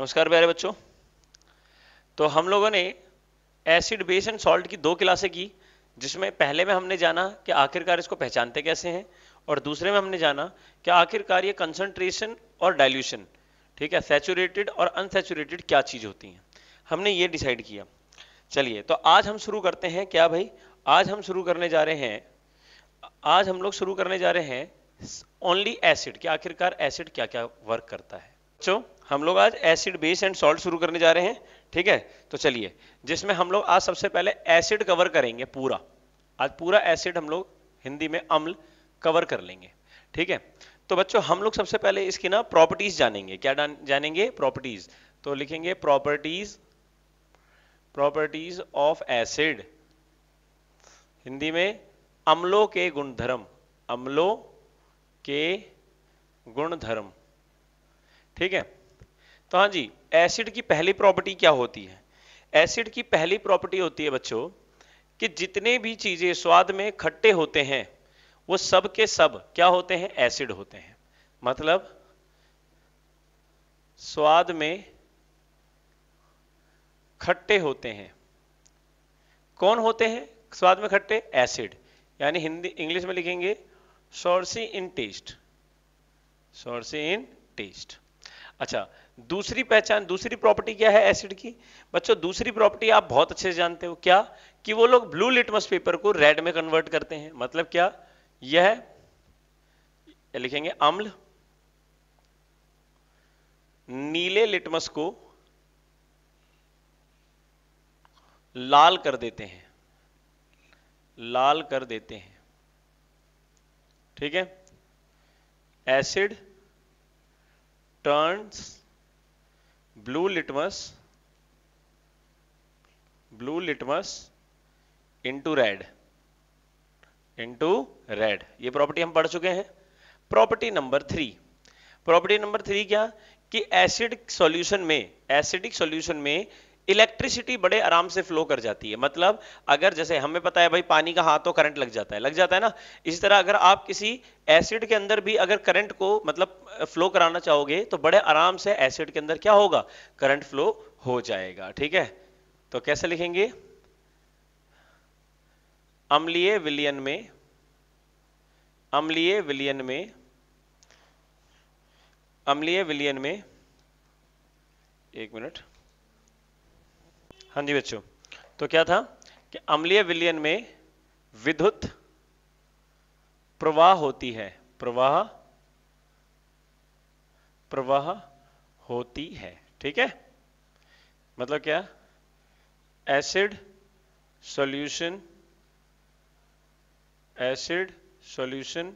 नमस्कार प्यारे बच्चों तो हम लोगों ने एसिड बेस एंड सॉल्ट की दो क्लासें की जिसमें पहले में हमने जाना कि आखिरकार इसको पहचानते कैसे हैं और दूसरे में हमने जाना कि आखिरकार ये कंसंट्रेशन और डाइल्यूशन ठीक है सैचुरेटेड और अनसेचुरेटेड क्या चीज़ होती है हमने ये डिसाइड किया चलिए तो आज हम शुरू करते हैं क्या भाई आज हम शुरू करने जा रहे हैं आज हम लोग शुरू करने जा रहे हैं ओनली एसिड कि आखिरकार एसिड क्या क्या वर्क करता है बच्चों हम लोग आज एसिड बेस एंड सॉल्ट शुरू करने जा रहे हैं ठीक है तो चलिए जिसमें हम लोग आज सबसे पहले एसिड कवर करेंगे पूरा आज पूरा एसिड हम लोग हिंदी में अम्ल कवर कर लेंगे ठीक है तो बच्चों हम लोग सबसे पहले इसकी ना प्रॉपर्टीज जानेंगे क्या जानेंगे प्रॉपर्टीज तो लिखेंगे properties properties of acid Hindi में अम्लों के गुणधर्म अम्लों के गुणधर्म ठीक है तो हाँ जी एसिड की पहली प्रॉपर्टी क्या होती है एसिड की पहली प्रॉपर्टी होती है बच्चों कि जितने भी चीजें स्वाद में खट्टे होते हैं वो सब के सब क्या होते हैं एसिड होते हैं मतलब स्वाद में खट्टे होते हैं कौन होते हैं स्वाद में खट्टे एसिड यानी हिंदी इंग्लिश में लिखेंगे सोर्सी इन टेस्ट सोर्सी इन टेस्ट अच्छा दूसरी पहचान दूसरी प्रॉपर्टी क्या है एसिड की बच्चों दूसरी प्रॉपर्टी आप बहुत अच्छे से जानते हो क्या कि वो लोग ब्लू लिटमस पेपर को रेड में कन्वर्ट करते हैं मतलब क्या यह लिखेंगे अम्ल नीले लिटमस को लाल कर देते हैं लाल कर देते हैं ठीक है acid turns blue litmus blue litmus into red into red ये प्रॉपर्टी हम पढ़ चुके हैं property number three property number three क्या कि एसिड सॉल्यूशन में एसिडिक सॉल्यूशन में इलेक्ट्रिसिटी बड़े आराम से फ्लो कर जाती है मतलब अगर जैसे हमें पता है भाई पानी का हाथों तो करंट लग जाता है लग जाता है ना इसी तरह अगर आप किसी एसिड के अंदर भी अगर करंट को मतलब फ्लो कराना चाहोगे तो बड़े आराम से एसिड के अंदर क्या होगा करंट फ्लो हो जाएगा ठीक है तो कैसे लिखेंगे अम्लीय विलियन में अम्लीय विलियन में अम्लीय विलियन में एक मिनट हाँ जी बच्चों तो क्या था कि अम्लीय विलयन में विद्युत प्रवाह होती है प्रवाह प्रवाह होती है ठीक है मतलब क्या acid solution acid solution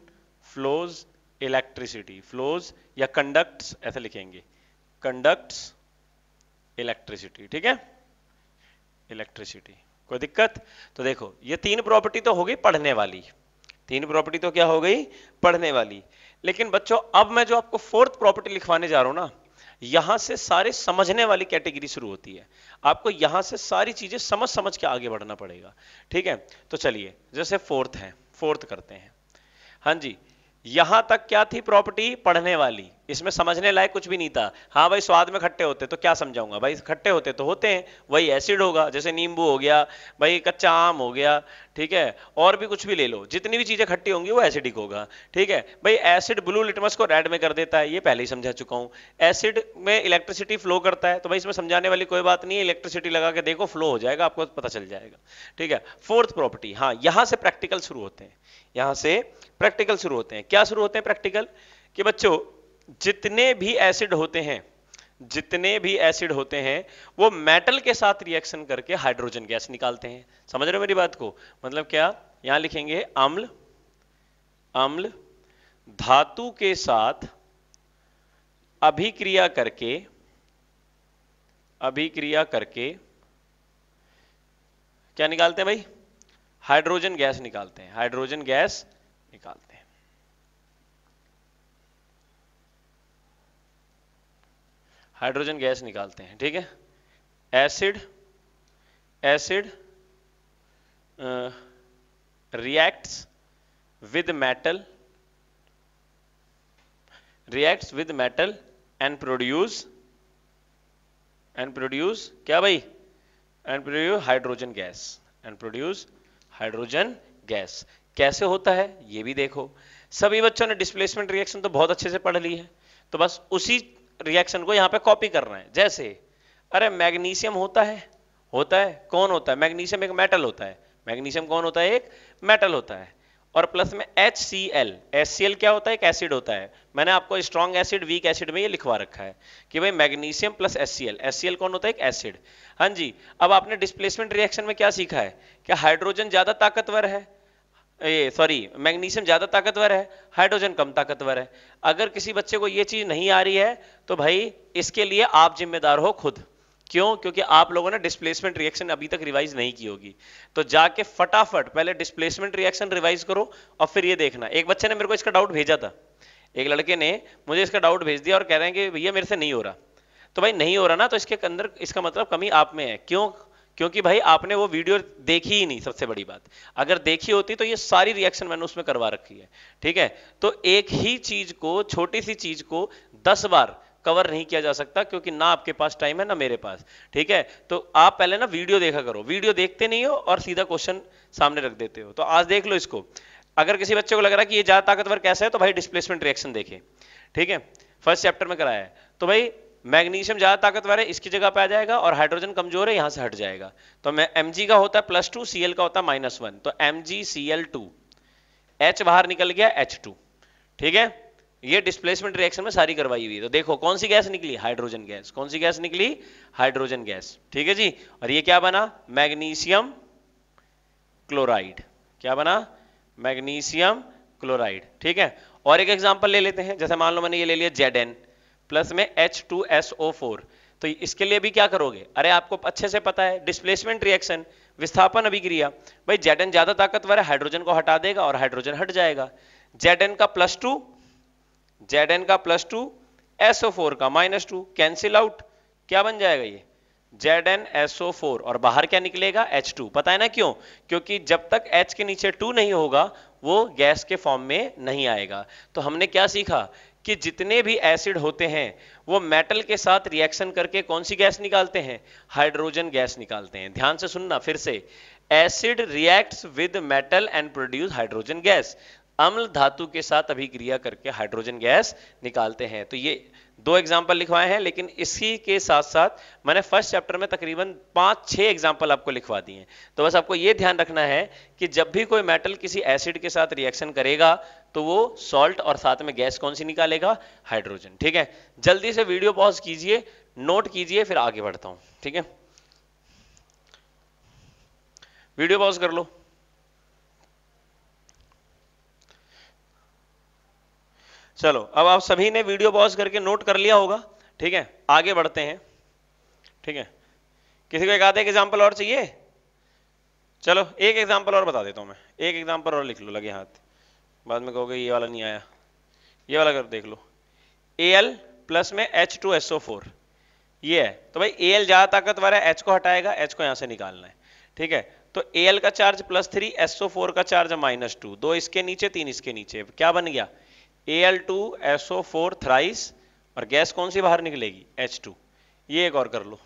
flows electricity flows या कंडक्ट्स ऐसे लिखेंगे कंडक्ट्स इलेक्ट्रिसिटी ठीक है इलेक्ट्रिसिटी कोई दिक्कत तो देखो ये तीन प्रॉपर्टी तो हो गई पढ़ने वाली तीन प्रॉपर्टी तो क्या हो गई पढ़ने वाली लेकिन बच्चों अब मैं जो आपको फोर्थ प्रॉपर्टी लिखवाने जा रहा हूं ना यहां से सारे समझने वाली कैटेगरी शुरू होती है आपको यहां से सारी चीजें समझ समझ के आगे बढ़ना पड़ेगा ठीक है तो चलिए जैसे फोर्थ है फोर्थ करते हैं हाँ जी यहां तक क्या थी प्रॉपर्टी पढ़ने वाली इसमें समझने लायक कुछ भी नहीं था हाँ भाई स्वाद में खट्टे होते तो क्या समझाऊंगा भाई खट्टे होते तो होते हैं वही एसिड होगा जैसे नींबू हो गया भाई कच्चा आम हो गया ठीक है और भी कुछ भी ले लो जितनी भी चीजें खट्टी होंगी वो एसिडिक होगा ठीक है भाई एसिड ब्लू लिटमस को रेड में कर देता है ये पहले ही समझा चुका हूं एसिड में इलेक्ट्रिसिटी फ्लो करता है तो भाई इसमें समझाने वाली कोई बात नहीं है इलेक्ट्रिसिटी लगा के देखो फ्लो हो जाएगा आपको पता चल जाएगा ठीक है फोर्थ प्रॉपर्टी हाँ यहां से प्रैक्टिकल शुरू होते हैं यहां से प्रैक्टिकल शुरू होते हैं क्या शुरू होते हैं प्रैक्टिकल कि बच्चों जितने भी एसिड होते हैं जितने भी एसिड होते हैं वो मेटल के साथ रिएक्शन करके हाइड्रोजन गैस निकालते हैं समझ रहे हो मेरी बात को मतलब क्या यहां लिखेंगे अम्ल अम्ल धातु के साथ अभिक्रिया करके अभिक्रिया करके क्या निकालते हैं भाई हाइड्रोजन गैस निकालते हैं हाइड्रोजन गैस निकालते हैं हाइड्रोजन गैस निकालते हैं ठीक है acid acid reacts with metal reacts with metal and produce and produce क्या भाई and produce hydrogen gas and produce hydrogen gas कैसे होता है ये भी देखो सभी बच्चों ने डिस्प्लेसमेंट रिएक्शन तो बहुत अच्छे से पढ़ ली है तो बस उसी रिएक्शन को यहां पे कॉपी करना है जैसे अरे मैग्नीशियम होता है होता है कौन होता है मैग्नीशियम एक मेटल होता है मैग्नीशियम कौन होता है एक मेटल होता है और प्लस में H C L H C L क्या होता है एक एसिड होता है मैंने आपको स्ट्रॉन्ग एसिड वीक एसिड में ये लिखवा रखा है कि भाई magnesium plus S C L S C L कौन होता है एक एसिड हाँ जी अब आपने डिस्प्लेसमेंट रिएक्शन में क्या सीखा है क्या हाइड्रोजन ज्यादा ताकतवर है ये सॉरी मैग्नीशियम ज्यादा ताकतवर है हाइड्रोजन कम ताकतवर है अगर किसी बच्चे को ये चीज नहीं आ रही है तो भाई इसके लिए आप जिम्मेदार हो खुद क्यों क्योंकि आप लोगों ने डिस्प्लेसमेंट रिएक्शन अभी तक रिवाइज नहीं की होगी तो जाके फटाफट पहले डिस्प्लेसमेंट रिएक्शन रिवाइज करो और फिर ये देखना एक बच्चे ने मेरे को इसका डाउट भेजा था एक लड़के ने मुझे इसका डाउट भेज दिया और कह रहे हैं कि भैया मेरे से नहीं हो रहा तो भाई नहीं हो रहा ना तो इसके अंदर इसका मतलब कमी आप में है क्यों क्योंकि भाई आपने वो वीडियो देखी ही नहीं सबसे बड़ी बात अगर देखी होती तो ये सारी रिएक्शन मैंने उसमें करवा रखी है ठीक है तो एक ही चीज को छोटी सी चीज को दस बार कवर नहीं किया जा सकता क्योंकि ना आपके पास टाइम है ना मेरे पास ठीक है तो आप पहले ना वीडियो देखा करो वीडियो देखते नहीं हो और सीधा क्वेश्चन सामने रख देते हो तो आज देख लो इसको अगर किसी बच्चे को लग रहा है कि ये ज्यादा ताकतवर कैसा है तो भाई डिस्प्लेसमेंट रिएक्शन देखे ठीक है फर्स्ट चैप्टर में कराया है तो भाई मैग्नीशियम ज्यादा ताकतवर है इसकी जगह पे आ जाएगा और हाइड्रोजन कमजोर है यहां से हट जाएगा तो मैं एम का होता है प्लस टू सी का होता है माइनस वन तो M G C L two H बाहर निकल गया एच टू ठीक है ये डिस्प्लेसमेंट रिएक्शन में सारी करवाई हुई है तो देखो कौन सी गैस निकली हाइड्रोजन गैस कौन सी गैस निकली हाइड्रोजन गैस ठीक है जी और ये क्या बना मैग्नीशियम क्लोराइड क्या बना मैग्नीशियम क्लोराइड ठीक है और एक एग्जांपल ले लेते हैं जैसे मान लो मैंने ये ले लिया जेड प्लस में एच तो इसके लिए भी क्या करोगे अरे आपको अच्छे से पता है डिस्प्लेसमेंट रिएक्शन विस्थापन अभिक्रिया भाई जेड ज्यादा ताकतवर है हाइड्रोजन को हटा देगा और हाइड्रोजन हट जाएगा जेड का प्लस टू जेड एन का प्लस टू एसओ फोर का माइनस टू कैंसिल आउट क्या बन जाएगा ये जेड एन एसओ फोर और बाहर क्या निकलेगा एच टू पता है ना क्यों क्योंकि जब तक एच के नीचे टू नहीं होगा वो गैस के फॉर्म में नहीं आएगा तो हमने क्या सीखा कि जितने भी एसिड होते हैं वो मेटल के साथ रिएक्शन करके कौन सी गैस निकालते हैं हाइड्रोजन गैस निकालते हैं ध्यान से सुनना फिर से acid reacts with metal and produce hydrogen gas अम्ल धातु के साथ अभिक्रिया करके हाइड्रोजन गैस निकालते हैं तो ये दो एग्जाम्पल लिखवाए हैं लेकिन इसी के साथ साथ मैंने फर्स्ट चैप्टर में तकरीबन पांच छह एग्जाम्पल आपको लिखवा दिए हैं तो बस आपको ये ध्यान रखना है कि जब भी कोई मेटल किसी एसिड के साथ रिएक्शन करेगा तो वो सॉल्ट और साथ में गैस कौन सी निकालेगा हाइड्रोजन ठीक है जल्दी से वीडियो पॉज कीजिए नोट कीजिए फिर आगे बढ़ता हूं ठीक है वीडियो पॉज कर लो चलो अब आप सभी ने वीडियो पॉज करके नोट कर लिया होगा ठीक है आगे बढ़ते हैं ठीक है किसी को एक आधे एग्जाम्पल और चाहिए चलो एक एग्जाम्पल और बता देता हूँ मैं एक एग्जाम्पल और लिख लो लगे हाथ बाद में कहोगे ये वाला नहीं आया ये वाला कर देख लो ए एल प्लस में H two S O four ये है तो भाई ए एल ज़्यादा ताकतवर है एच को हटाएगा एच को यहां से निकालना है ठीक है तो ए एल का charge plus three S O four का चार्ज माइनस टू दो इसके नीचे तीन इसके नीचे क्या बन गया L two SO four thrice और गैस कौन सी बाहर निकलेगी एच टू ये एक और कर लो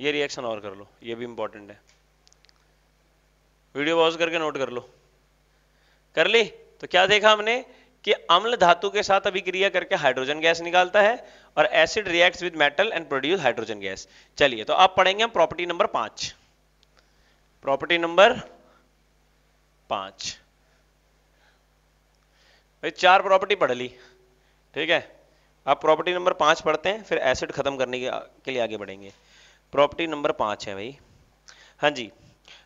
ये रिएक्शन और कर लो ये भी इंपॉर्टेंट है वीडियो पॉज करके नोट कर लो कर ली तो क्या देखा हमने कि अम्ल धातु के साथ अभिक्रिया करके हाइड्रोजन गैस निकालता है और acid reacts with metal and produce hydrogen gas चलिए तो आप पढ़ेंगे हम प्रॉपर्टी नंबर पांच प्रॉपर्टी नंबर पांच भाई चार प्रॉपर्टी पढ़ ली ठीक है अब प्रॉपर्टी नंबर पांच पढ़ते हैं फिर एसिड खत्म करने के लिए आगे बढ़ेंगे प्रॉपर्टी नंबर पांच है भाई हाँ जी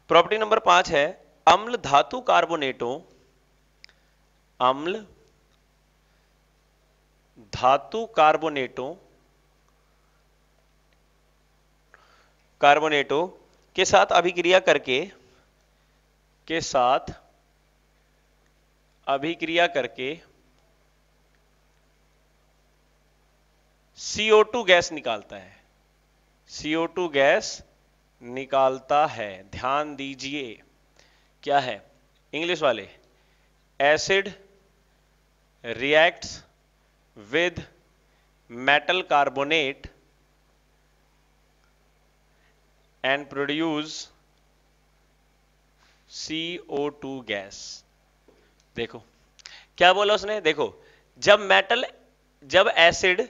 प्रॉपर्टी नंबर पांच है अम्ल धातु कार्बोनेटों अम्ल धातु कार्बोनेटों कार्बोनेटों के साथ अभिक्रिया करके के साथ अभिक्रिया करके CO2 गैस निकालता है CO2 गैस निकालता है ध्यान दीजिए क्या है इंग्लिश वाले acid reacts with metal carbonate and produce CO2 gas देखो क्या बोला उसने देखो जब मेटल जब एसिड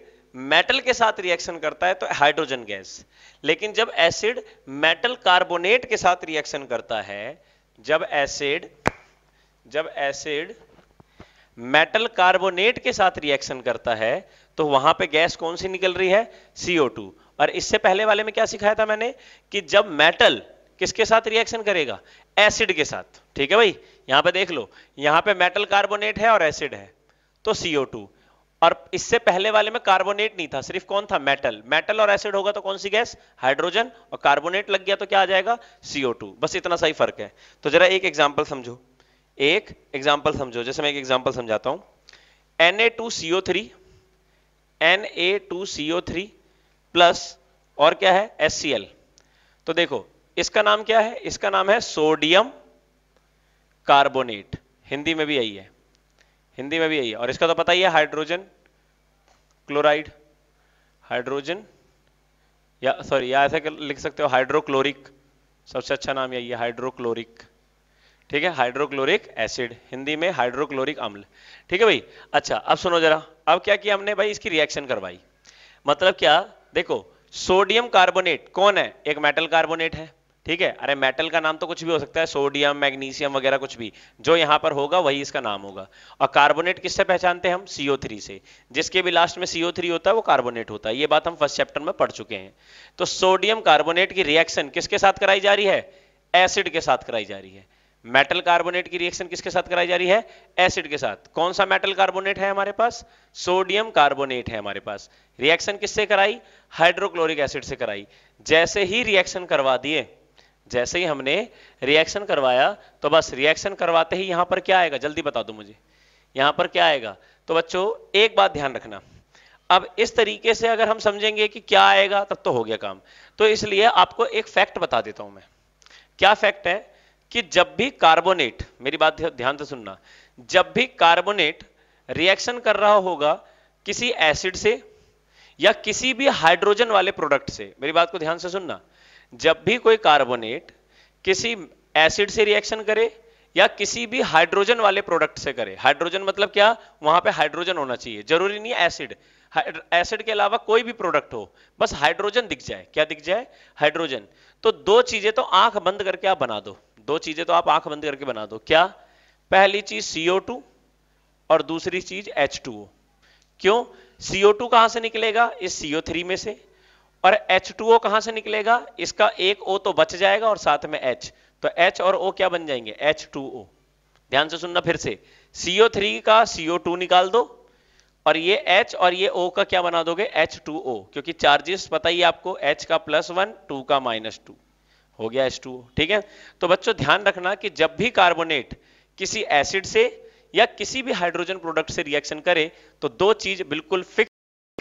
मेटल के साथ रिएक्शन करता है तो हाइड्रोजन गैस लेकिन जब एसिड मेटल कार्बोनेट के साथ रिएक्शन करता है जब एसिड जब एसिड मेटल कार्बोनेट के साथ रिएक्शन करता है तो वहां पे गैस कौन सी निकल रही है CO2 और इससे पहले वाले में क्या सिखाया था मैंने कि जब मेटल किसके साथ रिएक्शन करेगा एसिड के साथ ठीक है भाई यहां पे देख लो यहां पे मेटल कार्बोनेट है और एसिड है तो CO2 और इससे पहले वाले में कार्बोनेट नहीं था सिर्फ कौन था मेटल मेटल और एसिड होगा तो कौन सी गैस हाइड्रोजन और कार्बोनेट लग गया तो क्या आ जाएगा CO2 बस इतना सही फर्क है तो जरा एक एग्जाम्पल समझो एक एग्जाम्पल समझो जैसे मैं एक एग्जाम्पल समझाता हूं सीओ थ्री प्लस और क्या है एस सी एल तो देखो इसका नाम क्या है इसका नाम है सोडियम कार्बोनेट हिंदी में भी यही है हिंदी में भी यही है और इसका तो पता ही है हाइड्रोजन क्लोराइड हाइड्रोजन या सॉरी या ऐसे लिख सकते हो हाइड्रोक्लोरिक सबसे अच्छा नाम यही है हाइड्रोक्लोरिक ठीक है हाइड्रोक्लोरिक एसिड हिंदी में हाइड्रोक्लोरिक अम्ल ठीक है भाई अच्छा अब सुनो जरा अब क्या किया हमने भाई इसकी रिएक्शन करवाई मतलब क्या देखो सोडियम कार्बोनेट कौन है एक मेटल कार्बोनेट है ठीक है अरे मेटल का नाम तो कुछ भी हो सकता है सोडियम मैग्नीशियम वगैरह कुछ भी जो यहां पर होगा वही इसका नाम होगा और कार्बोनेट किससे पहचानते हैं हम सीओ थ्री से जिसके भी लास्ट में सीओ थ्री होता है वो कार्बोनेट होता है ये बात हम फर्स्ट चैप्टर में पढ़ चुके हैं तो सोडियम कार्बोनेट की रिएक्शन किसके साथ कराई जा रही है एसिड के साथ कराई जा रही है मेटल कार्बोनेट की रिएक्शन किसके साथ कराई जा रही है एसिड के साथ कौन सा मेटल कार्बोनेट है हमारे पास सोडियम कार्बोनेट है हमारे पास रिएक्शन किससे कराई हाइड्रोक्लोरिक एसिड से कराई जैसे ही रिएक्शन करवा दिए जैसे ही हमने रिएक्शन करवाया तो बस रिएक्शन करवाते ही यहां पर क्या आएगा जल्दी बता दो मुझे यहां पर क्या आएगा तो बच्चों एक बात ध्यान रखना अब इस तरीके से अगर हम समझेंगे कि क्या आएगा तब तो हो गया काम तो इसलिए आपको एक फैक्ट बता देता हूं मैं क्या फैक्ट है कि जब भी कार्बोनेट मेरी बात ध्यान से सुनना जब भी कार्बोनेट रिएक्शन कर रहा होगा किसी एसिड से या किसी भी हाइड्रोजन वाले प्रोडक्ट से मेरी बात को ध्यान से सुनना जब भी कोई कार्बोनेट किसी एसिड से रिएक्शन करे या किसी भी हाइड्रोजन वाले प्रोडक्ट से करे हाइड्रोजन मतलब क्या वहां पे हाइड्रोजन होना चाहिए जरूरी नहीं एसिड एसिड के अलावा कोई भी प्रोडक्ट हो बस हाइड्रोजन दिख जाए क्या दिख जाए हाइड्रोजन तो दो चीजें तो आंख बंद करके आप बना दो दो चीजें तो आप आंख बंद करके बना दो क्या पहली चीज CO2 और दूसरी चीज H2O क्यों CO2 कहां से निकलेगा इस CO3 में से और एच टू ओ कहां से निकलेगा इसका एक ओ तो बच जाएगा और साथ में एच तो एच और ओ क्या बन जाएंगे एच टू ओ ध्यान से सुनना फिर से सीओ थ्री का सीओ टू निकाल दो और ये H और ये O का क्या बना दोगे H2O क्योंकि चार्जेस पता ही आपको H का प्लस वन टू का माइनस टू हो गया H2O ठीक है तो बच्चों ध्यान रखना कि जब भी कार्बोनेट किसी एसिड से या किसी भी हाइड्रोजन प्रोडक्ट से रिएक्शन करे तो दो चीज बिल्कुल फिक्स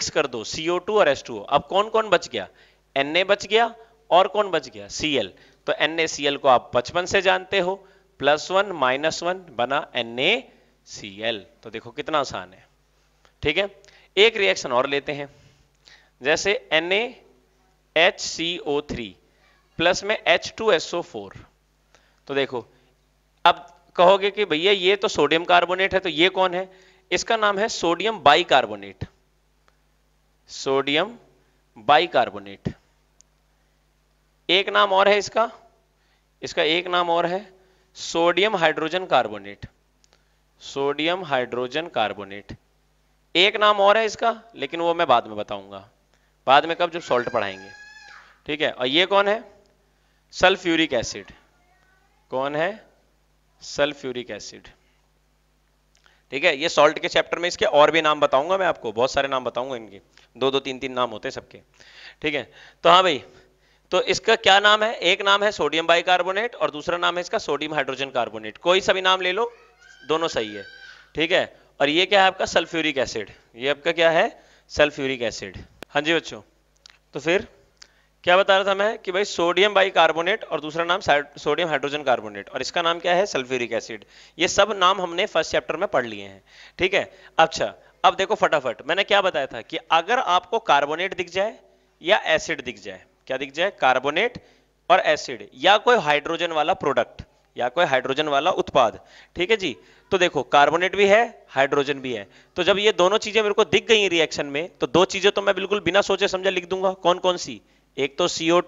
मिक्स कर दो CO2 और H2O अब कौन कौन बच गया Na बच गया और कौन बच गया Cl तो NaCl को आप बचपन से जानते हो प्लस वन माइनस वन बना NaCl तो देखो कितना आसान है ठीक है एक रिएक्शन और लेते हैं जैसे NaHCO3 प्लस में H2SO4 तो देखो अब कहोगे कि भैया ये तो सोडियम कार्बोनेट है तो ये कौन है इसका नाम है सोडियम बाइकार्बोनेट सोडियम बाइकार्बोनेट एक नाम और है इसका इसका एक नाम और है sodium hydrogen carbonate sodium hydrogen carbonate एक नाम और है इसका लेकिन वो मैं बाद में बताऊंगा बाद में कब जब सॉल्ट पढ़ाएंगे ठीक है और ये कौन है सल्फ्यूरिक एसिड कौन है सल्फ्यूरिक एसिड ठीक है ये सॉल्ट के चैप्टर में इसके और भी नाम बताऊंगा मैं आपको बहुत सारे नाम बताऊंगा इनके दो दो तीन तीन नाम होते हैं सबके ठीक है तो हाँ भाई तो इसका क्या नाम है एक नाम है सोडियम बाइकार्बोनेट और दूसरा नाम है इसका सोडियम हाइड्रोजन कार्बोनेट कोई सभी नाम ले लो दोनों सही है ठीक है और ये क्या है आपका सल्फ्यूरिक एसिड ये आपका क्या है सल्फ्यूरिक एसिड हाँ जी बच्चों तो फिर क्या बता रहा था मैं कि भाई सोडियम बाइकार्बोनेट और दूसरा नाम सोडियम हाइड्रोजन कार्बोनेट और इसका नाम क्या है सल्फ्यूरिक एसिड ये सब नाम हमने फर्स्ट चैप्टर में पढ़ लिए हैं ठीक है अच्छा अब देखो फटाफट मैंने क्या बताया था कि अगर आपको कार्बोनेट दिख जाए या एसिड दिख जाए क्या दिख जाए कार्बोनेट और एसिड या कोई हाइड्रोजन वाला प्रोडक्ट या कोई हाइड्रोजन वाला उत्पाद ठीक है जी तो देखो कार्बोनेट भी है हाइड्रोजन भी है तो जब ये दोनों चीजें मेरे को दिख गई रिएक्शन में तो दो चीजें तो मैं बिल्कुल बिना सोचे समझे लिख दूंगा कौन कौन सी एक तो सीओ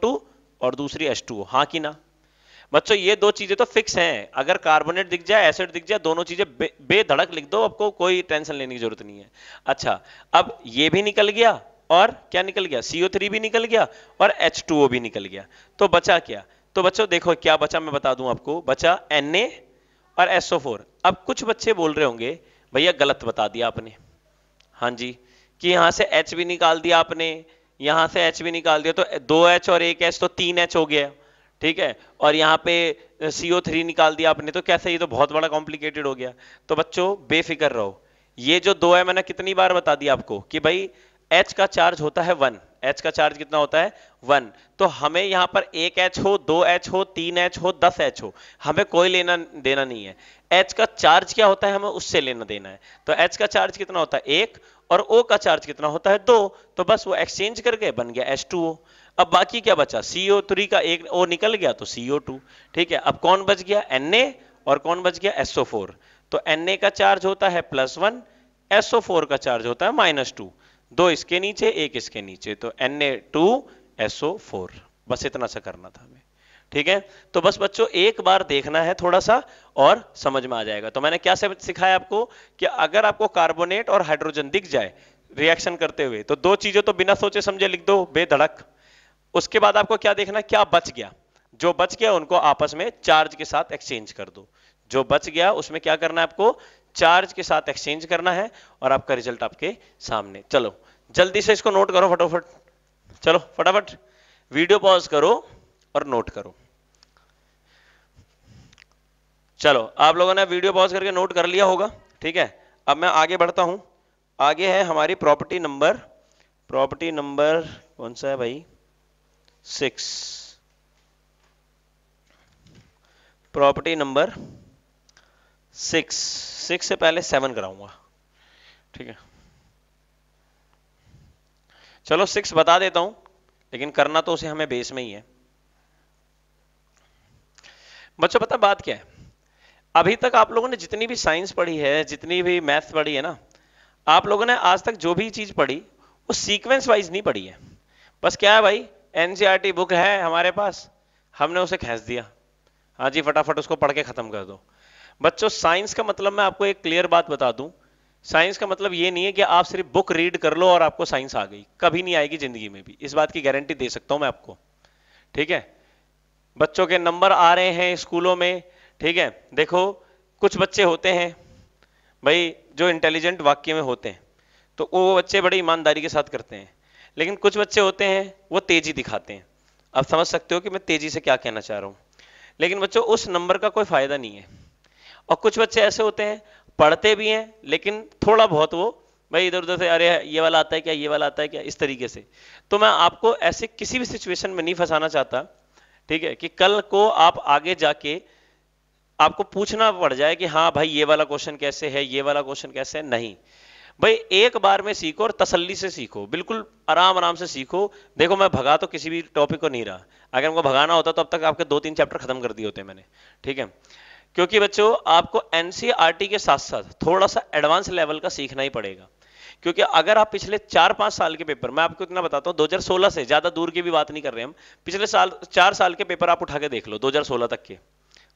और दूसरी एस टू हाँ की ना बच्चों ये दो चीजें तो फिक्स हैं अगर कार्बोनेट दिख जाए एसिड दिख जाए दोनों चीजें बे, बेधड़क लिख दो आपको कोई टेंशन लेने की जरूरत नहीं है अच्छा अब ये भी निकल गया और क्या निकल गया CO3 भी निकल गया और H2O भी निकल गया तो बचा क्या तो बच्चों देखो क्या बचा मैं बता दूं आपको बचा Na और SO4 अब कुछ बच्चे बोल रहे होंगे भैया गलत बता दिया आपने हाँ जी कि यहां से H भी निकाल दिया आपने यहां से H भी निकाल दिया तो दो H और एक H तो तीन H हो गया ठीक है और यहाँ पे सीओ थ्री निकाल दिया आपने तो कैसे ये तो बहुत बड़ा कॉम्प्लिकेटेड हो गया तो बच्चों बेफिक्र रहो ये जो दो है मैंने कितनी बार बता दिया आपको कि भाई एच का चार्ज होता है वन एच का चार्ज कितना होता है वन तो हमें यहाँ पर एक एच हो दो एच हो तीन एच हो दस एच हो हमें कोई लेना देना नहीं है एच का चार्ज क्या होता है हमें उससे लेना देना है तो एच का चार्ज कितना होता है एक और ओ का चार्ज कितना होता है दो तो बस वो एक्सचेंज करके बन गया एच टू ओ अब बाकी क्या बचा सीओ थ्री का एक ओ निकल गया तो सीओ टू ठीक है अब कौन बच गया एन और कौन बच गया एसओ फोर तो एन का चार्ज होता है प्लस वन एसओ फोर का चार्ज होता है माइनस टू दो इसके नीचे एक इसके नीचे तो N A two SO four बस इतना सा करना था हमें ठीक है तो बस बच्चों एक बार देखना है थोड़ा सा और समझ में आ जाएगा तो मैंने क्या सिखाया आपको कि अगर आपको कार्बोनेट और हाइड्रोजन दिख जाए रिएक्शन करते हुए तो दो चीजों तो बिना सोचे समझे लिख दो बेधड़क उसके बाद आपको क्या देखना क्या बच गया जो बच गया उनको आपस में चार्ज के साथ एक्सचेंज कर दो जो बच गया उसमें क्या करना है आपको चार्ज के साथ एक्सचेंज करना है और आपका रिजल्ट आपके सामने चलो जल्दी से इसको नोट करो फटोफट चलो फटाफट वीडियो पॉज करो और नोट करो चलो आप लोगों ने वीडियो पॉज करके नोट कर लिया होगा ठीक है अब मैं आगे बढ़ता हूं आगे है हमारी प्रॉपर्टी नंबर प्रॉपर्टी नंबर कौन सा है भाई six property number six six से पहले सेवन कराऊंगा ठीक है चलो सिक्स बता देता हूं लेकिन करना तो उसे हमें बेस में ही है बच्चों पता बात क्या है अभी तक आप लोगों ने जितनी भी साइंस पढ़ी है जितनी भी मैथ पढ़ी है ना आप लोगों ने आज तक जो भी चीज पढ़ी वो सीक्वेंस वाइज नहीं पढ़ी है बस क्या है भाई एनसीईआरटी बुक है हमारे पास हमने उसे खेस दिया हाँ जी फटाफट उसको पढ़ के ख़त्म कर दो बच्चों साइंस का मतलब मैं आपको एक क्लियर बात बता दूं साइंस का मतलब ये नहीं है कि आप सिर्फ बुक रीड कर लो और आपको साइंस आ गई कभी नहीं आएगी ज़िंदगी में भी इस बात की गारंटी दे सकता हूँ मैं आपको ठीक है बच्चों के नंबर आ रहे हैं स्कूलों में ठीक है देखो कुछ बच्चे होते हैं भाई जो इंटेलिजेंट वाक्य में होते हैं तो वो बच्चे बड़ी ईमानदारी के साथ करते हैं लेकिन कुछ बच्चे होते हैं वो तेजी दिखाते हैं आप समझ सकते हो कि मैं तेजी से क्या कहना चाह रहा हूँ लेकिन बच्चों उस नंबर का कोई फायदा नहीं है और कुछ बच्चे ऐसे होते हैं पढ़ते भी हैं लेकिन थोड़ा बहुत वो भाई इधर उधर से अरे ये वाला आता है क्या ये वाला आता है क्या इस तरीके से तो मैं आपको ऐसे किसी भी सिचुएशन में नहीं फंसाना चाहता ठीक है कि कल को आप आगे जाके आपको पूछना पड़ जाए कि हाँ भाई ये वाला क्वेश्चन कैसे है ये वाला क्वेश्चन कैसे है नहीं भाई एक बार में सीखो और तसल्ली से सीखो बिल्कुल आराम आराम से सीखो देखो मैं भगा तो किसी भी टॉपिक को नहीं रहा अगर हमको भगाना होता तो अब तक आपके दो तीन चैप्टर खत्म कर दिए होते मैंने ठीक है क्योंकि बच्चों आपको एनसीईआरटी e के साथ साथ थोड़ा सा एडवांस लेवल का सीखना ही पड़ेगा क्योंकि अगर आप पिछले चार पांच साल के पेपर मैं आपको इतना बताता हूँ 2016 से ज्यादा दूर की भी बात नहीं कर रहे हम पिछले साल चार साल के पेपर आप उठा के देख लो 2016 तक के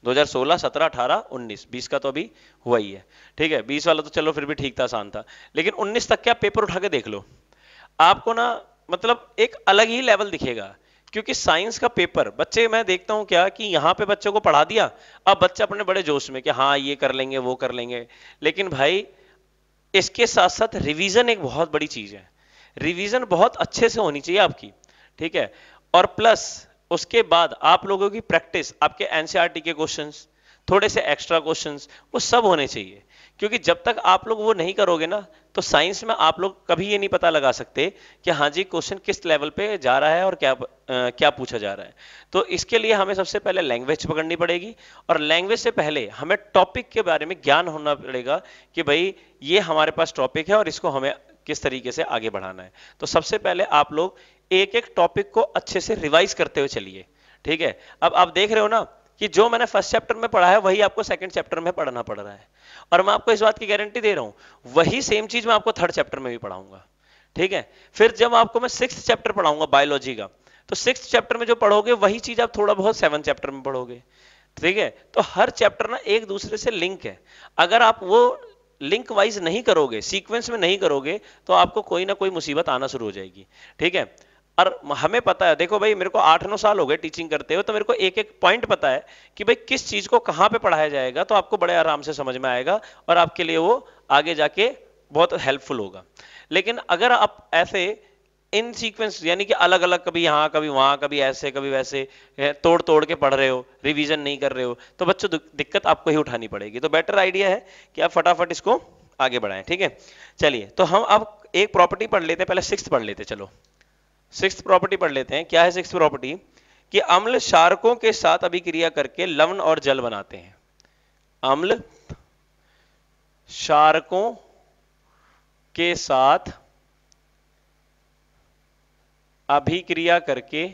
2016, 17, 18, 19, 20 का तो अभी हुआ ही है ठीक है 20 वाला तो चलो फिर भी ठीक था आसान था लेकिन 19 तक के आप पेपर उठा के देख लो आपको ना मतलब एक अलग ही लेवल दिखेगा क्योंकि साइंस का पेपर बच्चे मैं देखता हूं क्या कि यहाँ पे बच्चों को पढ़ा दिया अब बच्चे अपने बड़े जोश में कि हाँ ये कर लेंगे वो कर लेंगे लेकिन भाई इसके साथ साथ रिविजन एक बहुत बड़ी चीज है रिविजन बहुत अच्छे से होनी चाहिए आपकी ठीक है और प्लस उसके बाद आप लोगों की प्रैक्टिस आपके एनसीआर e के क्वेश्चन थोड़े से एक्स्ट्रा क्वेश्चन वो सब होने चाहिए क्योंकि जब तक आप लोग वो नहीं करोगे ना तो साइंस में आप लोग कभी ये नहीं पता लगा सकते कि हाँ जी क्वेश्चन किस लेवल पे जा रहा है और क्या आ, क्या पूछा जा रहा है तो इसके लिए हमें सबसे पहले लैंग्वेज पकड़नी पड़ेगी और लैंग्वेज से पहले हमें टॉपिक के बारे में ज्ञान होना पड़ेगा कि भाई ये हमारे पास टॉपिक है और इसको हमें किस तरीके से आगे बढ़ाना है तो सबसे पहले आप लोग एक एक टॉपिक को अच्छे से रिवाइज करते हुए चलिए ठीक है अब आप देख रहे हो ना कि जो मैंने फर्स्ट चैप्टर में पढ़ा है वही आपको सेकंड चैप्टर में पढ़ना पड़ रहा है और मैं आपको इस बात की गारंटी दे रहा हूं वही सेम चीज मैं आपको थर्ड चैप्टर में भी पढ़ाऊंगा ठीक है फिर जब आपको मैं सिक्स चैप्टर पढ़ाऊंगा बायोलॉजी का तो सिक्स चैप्टर में जो पढ़ोगे वही चीज आप थोड़ा बहुत सेवन चैप्टर में पढ़ोगे ठीक है तो हर चैप्टर ना एक दूसरे से लिंक है अगर आप वो लिंक वाइज नहीं करोगे सीक्वेंस में नहीं करोगे तो आपको कोई ना कोई मुसीबत आना शुरू हो जाएगी ठीक है और हमें पता है देखो भाई मेरे को आठ नौ साल हो गए टीचिंग करते हो तो मेरे को एक एक पॉइंट पता है कि भाई किस चीज को कहां पे पढ़ाया जाएगा तो आपको बड़े आराम से समझ में आएगा और आपके लिए वो आगे जाके बहुत हेल्पफुल होगा लेकिन अगर आप ऐसे इन सीक्वेंस यानी कि अलग अलग कभी यहां कभी वहां कभी ऐसे कभी वैसे तोड़ तोड़ के पढ़ रहे हो रिविजन नहीं कर रहे हो तो बच्चों दिक्कत आपको ही उठानी पड़ेगी तो बेटर आइडिया है कि आप फटाफट इसको आगे बढ़ाएं ठीक है चलिए तो हम अब एक प्रॉपर्टी पढ़ लेते हैं पहले सिक्स पढ़ लेते चलो सिक्स प्रॉपर्टी पढ़ लेते हैं क्या है सिक्स प्रॉपर्टी कि अम्ल शारकों के साथ अभिक्रिया करके लवण और जल बनाते हैं अम्ल शारकों के साथ अभिक्रिया करके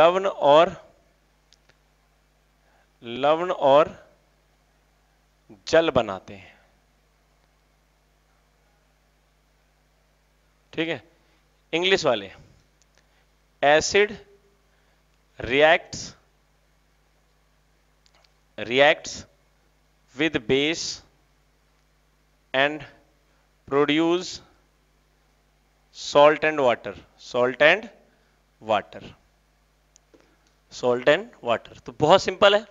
लवण और लवण और जल बनाते हैं ठीक है इंग्लिश वाले acid reacts reacts with base and produce salt and water salt and water salt and water तो बहुत सिंपल है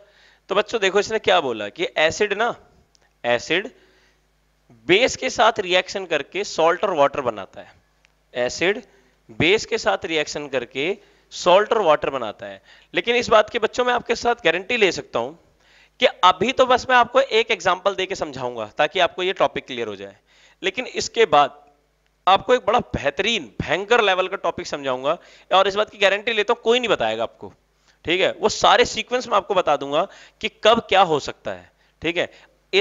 तो बच्चों देखो इसने क्या बोला कि एसिड ना एसिड बेस के साथ रिएक्शन करके सॉल्ट और वाटर बनाता है एसिड बेस के साथ रिएक्शन करके सॉल्ट और वाटर बनाता है लेकिन इस बात के बच्चों मैं आपके साथ गारंटी ले सकता हूं कि अभी तो बस मैं आपको एक एग्जाम्पल देकर समझाऊंगा ताकि आपको यह टॉपिक क्लियर हो जाए लेकिन इसके बाद आपको एक बड़ा बेहतरीन भयंकर लेवल का टॉपिक समझाऊंगा और इस बात की गारंटी लेता हूं कोई नहीं बताएगा आपको ठीक है वो सारे सीक्वेंस में आपको बता दूंगा कि कब क्या हो सकता है ठीक है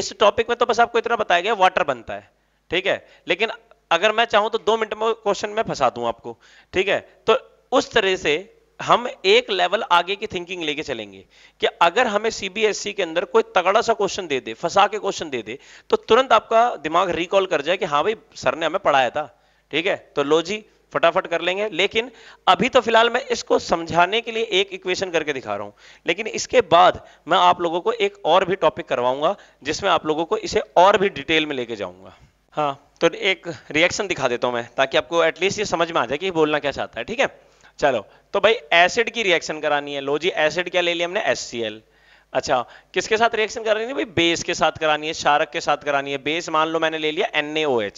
इस टॉपिक में तो बस आपको इतना बताया गया वाटर बनता है ठीक है लेकिन अगर मैं चाहूं तो दो मिनट में क्वेश्चन में फंसा दूं आपको ठीक है तो उस तरह से हम एक लेवल आगे की थिंकिंग लेके चलेंगे कि अगर हमें सीबीएसई e के अंदर कोई तगड़ा सा क्वेश्चन दे दे फंसा के क्वेश्चन दे दे तो तुरंत आपका दिमाग रिकॉल कर जाए कि हाँ भाई सर ने हमें पढ़ाया था ठीक है तो लो जी फटाफट कर लेंगे लेकिन अभी तो फिलहाल मैं इसको समझाने के लिए एक इक्वेशन करके दिखा रहा हूं लेकिन इसके बाद मैं आप लोगों को एक और भी टॉपिक करवाऊंगा जिसमें आप लोगों को इसे और भी डिटेल में लेके जाऊंगा हाँ तो एक रिएक्शन दिखा देता हूं मैं ताकि आपको एटलीस्ट ये समझ में आ जाए कि बोलना क्या चाहता है ठीक है चलो तो भाई एसिड की रिएक्शन करानी है लो जी एसिड क्या ले लिया हमने एस अच्छा किसके साथ रिएक्शन करानी है भाई बेस के साथ करानी है शारक के साथ करानी है बेस मान लो मैंने ले लिया एन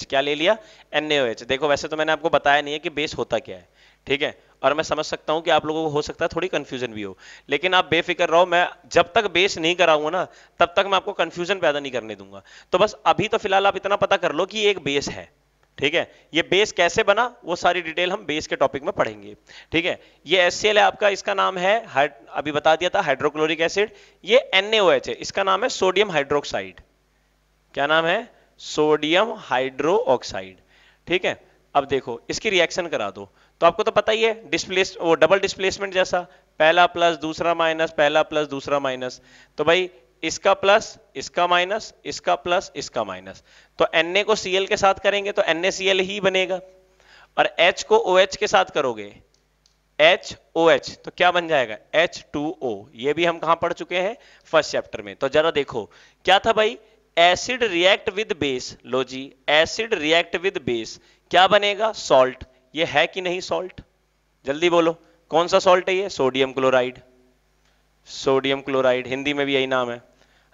क्या ले लिया एन देखो वैसे तो मैंने आपको बताया नहीं है कि बेस होता क्या है ठीक है और मैं समझ सकता हूँ कि आप लोगों को हो सकता है थोड़ी कंफ्यूजन भी हो लेकिन आप बेफिक्र रहो मैं जब तक बेस नहीं कराऊंगा ना तब तक मैं आपको कंफ्यूजन पैदा नहीं करने दूंगा तो बस अभी तो फिलहाल आप इतना पता कर लो कि एक बेस है ठीक है ये बेस कैसे बना वो सारी डिटेल हम बेस के टॉपिक में पढ़ेंगे ठीक है ये एस है आपका इसका नाम है अभी बता दिया था हाइड्रोक्लोरिक एसिड ये एन है इसका नाम है सोडियम हाइड्रोक्साइड क्या नाम है सोडियम हाइड्रो ऑक्साइड ठीक है अब देखो इसकी रिएक्शन करा दो तो आपको तो पता ही है डिस्प्लेस वो डबल डिस्प्लेसमेंट जैसा पहला प्लस दूसरा माइनस पहला प्लस दूसरा माइनस तो भाई इसका प्लस इसका माइनस इसका प्लस इसका माइनस तो एन को सी के साथ करेंगे तो एन ही बनेगा और एच को ओ OH के साथ करोगे एच ओ एच तो क्या बन जाएगा एच टू ओ ये भी हम कहा पढ़ चुके हैं फर्स्ट चैप्टर में तो जरा देखो क्या था भाई एसिड रिएक्ट विद बेस लो जी एसिड रिएक्ट विद बेस क्या बनेगा सॉल्ट ये है कि नहीं सॉल्ट जल्दी बोलो कौन सा सॉल्ट है ये sodium chloride sodium chloride Hindi में भी यही नाम है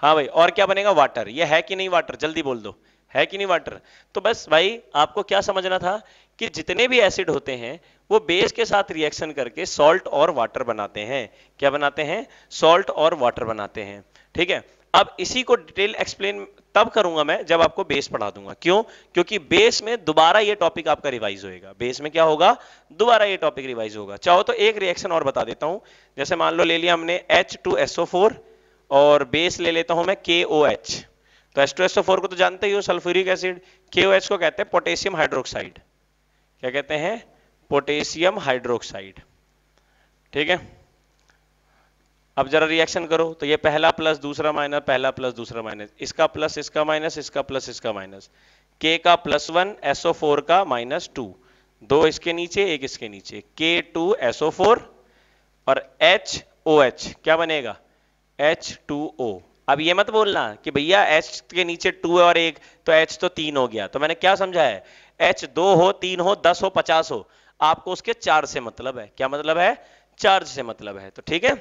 हाँ भाई और क्या बनेगा वाटर ये है कि नहीं वाटर जल्दी बोल दो है कि नहीं वाटर तो बस भाई आपको क्या समझना था कि जितने भी एसिड होते हैं वो बेस के साथ रिएक्शन करके सॉल्ट और वाटर बनाते हैं क्या बनाते हैं सॉल्ट और वाटर बनाते हैं ठीक है अब इसी को डिटेल एक्सप्लेन तब करूंगा मैं जब आपको बेस पढ़ा दूंगा क्यों क्योंकि बेस में दोबारा ये टॉपिक आपका रिवाइज होएगा बेस में क्या होगा दोबारा ये टॉपिक रिवाइज होगा चाहो तो एक रिएक्शन और बता देता हूं जैसे मान लो ले लिया हमने H2SO4 और बेस ले लेता हूं मैं KOH तो H2SO4 को तो जानते ही हो सल्फ्यूरिक एसिड KOH को कहते हैं पोटेशियम हाइड्रोक्साइड क्या कहते हैं पोटेशियम हाइड्रोक्साइड ठीक है अब जरा रिएक्शन करो तो ये पहला प्लस दूसरा माइनस पहला प्लस दूसरा माइनस इसका प्लस इसका माइनस इसका प्लस इसका माइनस के का प्लस वन एसओ फोर का माइनस टू दो इसके नीचे एक इसके नीचे के टू एसओ फोर और एच ओ एच क्या बनेगा एच टू ओ अब ये मत बोलना कि भैया एच के नीचे टू और एक तो एच तो तीन हो गया तो मैंने क्या समझा है एच दो हो तीन हो दस हो पचास हो आपको उसके चार से मतलब है क्या मतलब है चार्ज से मतलब है तो ठीक है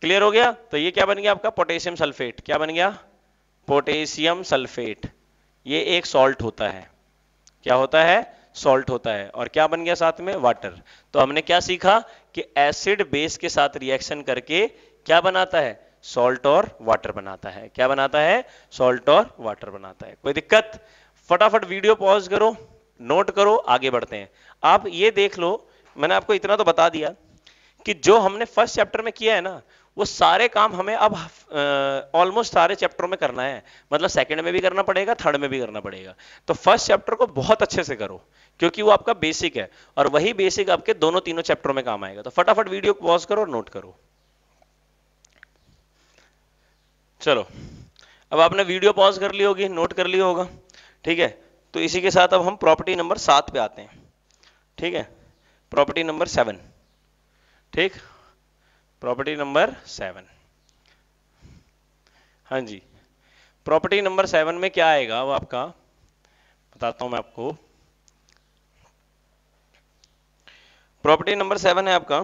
क्लियर हो गया तो ये क्या बन गया आपका पोटेशियम सल्फेट क्या बन गया पोटेशियम सल्फेट ये एक सॉल्ट होता है क्या होता है सॉल्ट होता है और क्या बन गया साथ में वाटर तो हमने क्या सीखा कि एसिड बेस के साथ रिएक्शन करके क्या बनाता है सॉल्ट और वाटर बनाता है क्या बनाता है सॉल्ट और वाटर बनाता है कोई दिक्कत फटाफट वीडियो पॉज करो नोट करो आगे बढ़ते हैं आप ये देख लो मैंने आपको इतना तो बता दिया कि जो हमने फर्स्ट चैप्टर में किया है ना वो सारे काम हमें अब ऑलमोस्ट सारे चैप्टर में करना है मतलब सेकंड में भी करना पड़ेगा थर्ड में भी करना पड़ेगा तो फर्स्ट चैप्टर को बहुत अच्छे से करो क्योंकि वो आपका बेसिक है और वही बेसिक आपके दोनों तीनों चैप्टरों में काम आएगा तो फटाफट वीडियो पॉज करो और नोट करो चलो अब आपने वीडियो पॉज कर ली होगी नोट कर लिया होगा ठीक है तो इसी के साथ अब हम प्रॉपर्टी नंबर सात पे आते हैं ठीक है प्रॉपर्टी नंबर सेवन ठीक प्रॉपर्टी नंबर सेवन हाँ जी प्रॉपर्टी नंबर सेवन में क्या आएगा वो आपका बताता हूं मैं आपको प्रॉपर्टी नंबर सेवन है आपका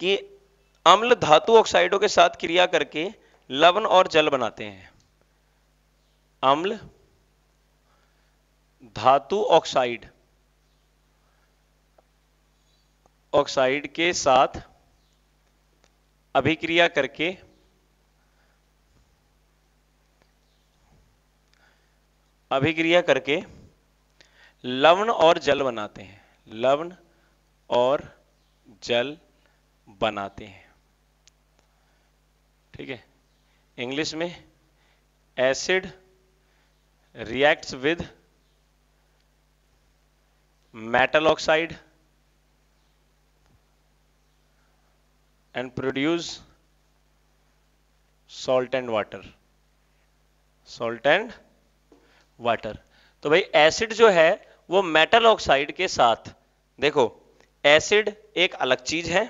कि अम्ल धातु ऑक्साइडों के साथ क्रिया करके लवण और जल बनाते हैं अम्ल धातु ऑक्साइड ऑक्साइड के साथ अभिक्रिया करके अभिक्रिया करके लवण और जल बनाते हैं लवण और जल बनाते हैं ठीक है इंग्लिश में acid reacts with metal oxide and produce salt and water salt and water तो भाई एसिड जो है वो मेटल ऑक्साइड के साथ देखो एसिड एक अलग चीज है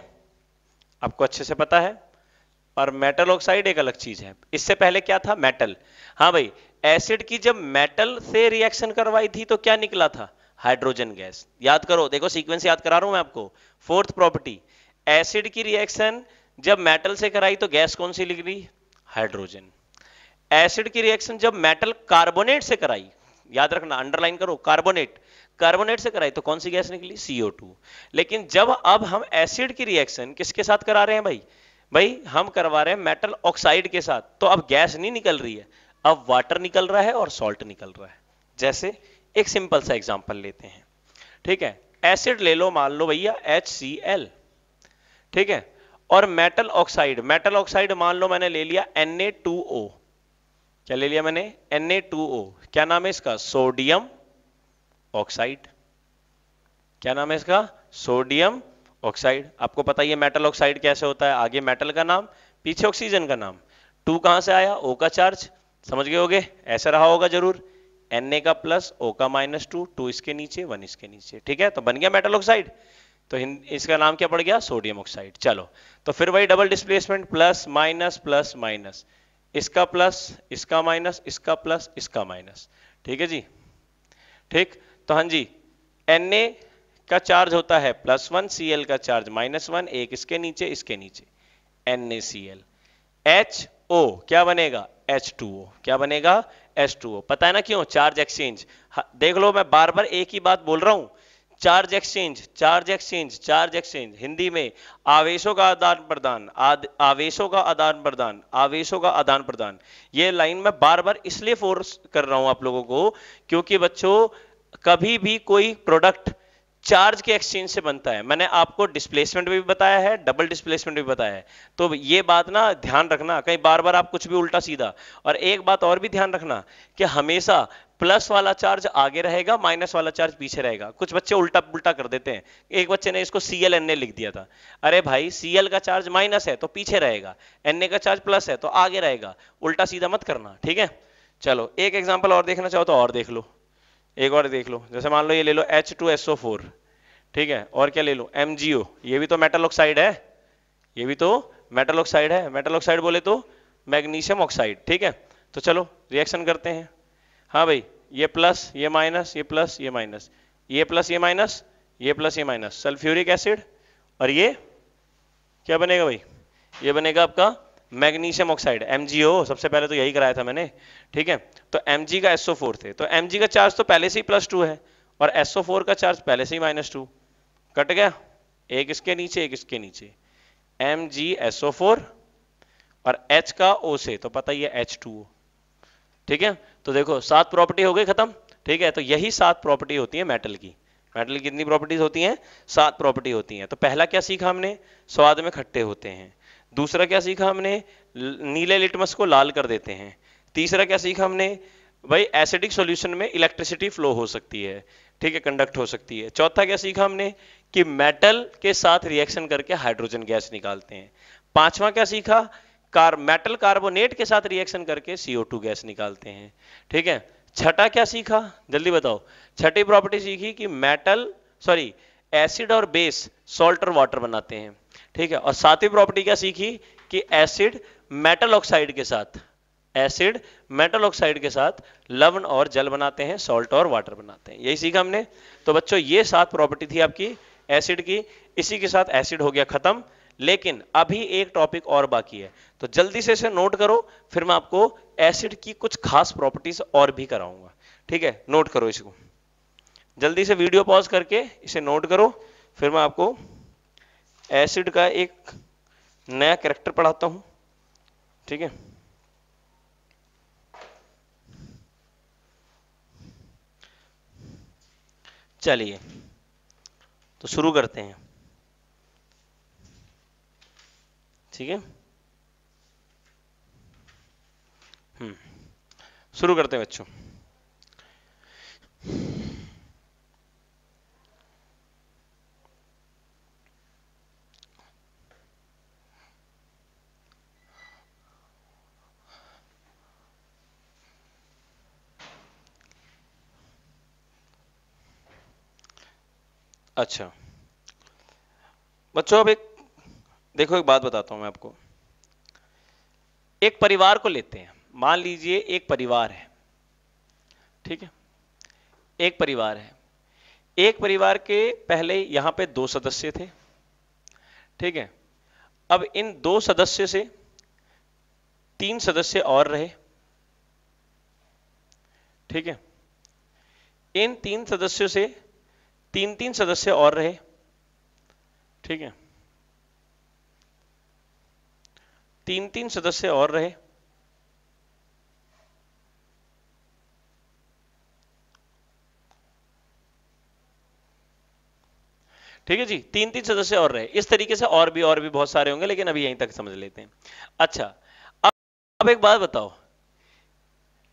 आपको अच्छे से पता है और मेटल ऑक्साइड एक अलग चीज है इससे पहले क्या था मेटल हाँ भाई एसिड की जब मेटल से रिएक्शन करवाई थी तो क्या निकला था हाइड्रोजन गैस याद करो देखो सीक्वेंस याद करा रहा हूं मैं आपको फोर्थ प्रॉपर्टी एसिड की रिएक्शन जब मेटल से कराई तो गैस कौन सी निकली हाइड्रोजन एसिड की रिएक्शन जब मेटल कार्बोनेट से कराई याद रखना अंडरलाइन करो कार्बोनेट कार्बोनेट से कराई तो कौन सी गैस निकली CO2 लेकिन जब अब हम एसिड की रिएक्शन किसके साथ करा रहे हैं भाई भाई हम करवा रहे हैं मेटल ऑक्साइड के साथ तो अब गैस नहीं निकल रही है अब वाटर निकल रहा है और सॉल्ट निकल रहा है जैसे एक सिंपल सा एग्जाम्पल लेते हैं ठीक है एसिड ले लो मान लो भैया एच सी एल ठीक है और मेटल ऑक्साइड मेटल ऑक्साइड मान लो मैंने ले लिया Na2O क्या ले लिया मैंने Na2O क्या नाम है इसका सोडियम ऑक्साइड क्या नाम है इसका सोडियम ऑक्साइड आपको पता ही मेटल ऑक्साइड कैसे होता है आगे मेटल का नाम पीछे ऑक्सीजन का नाम टू कहां से आया ओ का चार्ज समझ गए होगे ऐसा रहा होगा जरूर एन ए का प्लस ओ का माइनस टू टू इसके नीचे वन इसके नीचे ठीक है तो बन गया मेटल ऑक्साइड तो इसका नाम क्या पड़ गया सोडियम ऑक्साइड चलो तो फिर वही double displacement plus minus plus minus इसका प्लस इसका माइनस इसका प्लस इसका माइनस ठीक है जी ठीक तो हां जी एन का चार्ज होता है प्लस वन सी का चार्ज माइनस वन एक इसके नीचे इसके नीचे N A C L H O क्या बनेगा एच टू ओ क्या बनेगा एच टू ओ पता है ना क्यों चार्ज एक्सचेंज देख लो मैं बार बार एक ही बात बोल रहा हूं charge exchange charge exchange charge exchange Hindi में आवेशों का आदान प्रदान आद, आवेशों का आदान प्रदान आवेशों का आदान प्रदान ये लाइन मैं बार बार इसलिए फोर्स कर रहा हूं आप लोगों को क्योंकि बच्चों कभी भी कोई प्रोडक्ट चार्ज के एक्सचेंज से बनता है मैंने आपको डिस्प्लेसमेंट भी बताया है डबल डिस्प्लेसमेंट भी बताया है तो ये बात ना ध्यान रखना कहीं बार बार आप कुछ भी उल्टा सीधा और एक बात और भी ध्यान रखना कि हमेशा प्लस वाला चार्ज आगे रहेगा माइनस वाला चार्ज पीछे रहेगा कुछ बच्चे उल्टा उल्टा कर देते हैं एक बच्चे ने इसको सी एल लिख दिया था अरे भाई सी का चार्ज माइनस है तो पीछे रहेगा एन का चार्ज प्लस है तो आगे रहेगा उल्टा सीधा मत करना ठीक है चलो एक एग्जाम्पल और देखना चाहो तो और देख लो एक और देख लो जैसे मान लो ये ले लो एच टू फोर ठीक है और क्या ले लो एम ये भी तो मेटल ऑक्साइड है ये भी तो मेटल ऑक्साइड है मेटल ऑक्साइड बोले तो मैग्नीशियम ऑक्साइड ठीक है तो चलो रिएक्शन करते हैं हाँ भाई ये प्लस ये माइनस ये प्लस ये माइनस ये प्लस ये माइनस ये प्लस ये माइनस सल्फ्यूरिक एसिड और ये क्या बनेगा भाई ये बनेगा आपका मैग्नीशियम ऑक्साइड एम सबसे पहले तो यही कराया था मैंने ठीक है तो एम का एसओ फोर थे तो एम का चार्ज तो पहले से ही प्लस टू है और एसओ फोर का चार्ज पहले से ही माइनस टू कट गया एक इसके नीचे एक इसके नीचे एम जी एसओ फोर और एच का ओ से तो पता ही है एच टू ठीक है तो देखो सात प्रॉपर्टी हो गई खत्म ठीक है तो यही सात प्रॉपर्टी होती है मेटल की मेटल की कितनी प्रॉपर्टीज होती हैं सात प्रॉपर्टी होती हैं तो पहला क्या सीखा हमने स्वाद में खट्टे होते हैं दूसरा क्या सीखा हमने नीले लिटमस को लाल कर देते हैं तीसरा क्या सीखा हमने भाई एसिडिक सॉल्यूशन में इलेक्ट्रिसिटी फ्लो हो सकती है ठीक है कंडक्ट हो सकती है चौथा क्या सीखा हमने कि मेटल के साथ रिएक्शन करके हाइड्रोजन गैस निकालते हैं पांचवा क्या सीखा कार मेटल कार्बोनेट के साथ रिएक्शन करके CO2 गैस निकालते हैं ठीक है छठा क्या सीखा जल्दी बताओ छठी प्रॉपर्टी सीखी कि मेटल सॉरी एसिड और बेस सॉल्ट और वाटर बनाते हैं ठीक है और सातवीं प्रॉपर्टी क्या सीखी कि एसिड मेटल ऑक्साइड के साथ एसिड मेटल ऑक्साइड के साथ लवण और जल बनाते हैं सॉल्ट और वाटर बनाते हैं यही सीखा हमने तो बच्चों ये सात प्रॉपर्टी थी आपकी एसिड की इसी के साथ एसिड हो गया खत्म लेकिन अभी एक टॉपिक और बाकी है तो जल्दी से इसे नोट करो फिर मैं आपको एसिड की कुछ खास प्रॉपर्टीज और भी कराऊंगा ठीक है नोट करो इसको जल्दी से वीडियो पॉज करके इसे नोट करो फिर मैं आपको एसिड का एक नया कैरेक्टर पढ़ाता हूं ठीक है चलिए तो शुरू करते हैं ठीक है हम्म। शुरू करते हैं बच्चों अच्छा बच्चों अब एक देखो एक बात बताता हूं मैं आपको एक परिवार को लेते हैं मान लीजिए एक परिवार है ठीक है एक परिवार है एक परिवार के पहले यहां पे दो सदस्य थे ठीक है अब इन दो सदस्य से तीन सदस्य और रहे ठीक है इन तीन सदस्यों से तीन तीन सदस्य और रहे ठीक है तीन तीन सदस्य और रहे ठीक है जी तीन तीन सदस्य और रहे इस तरीके से और भी और भी बहुत सारे होंगे लेकिन अभी यहीं तक समझ लेते हैं अच्छा अब अब एक बात बताओ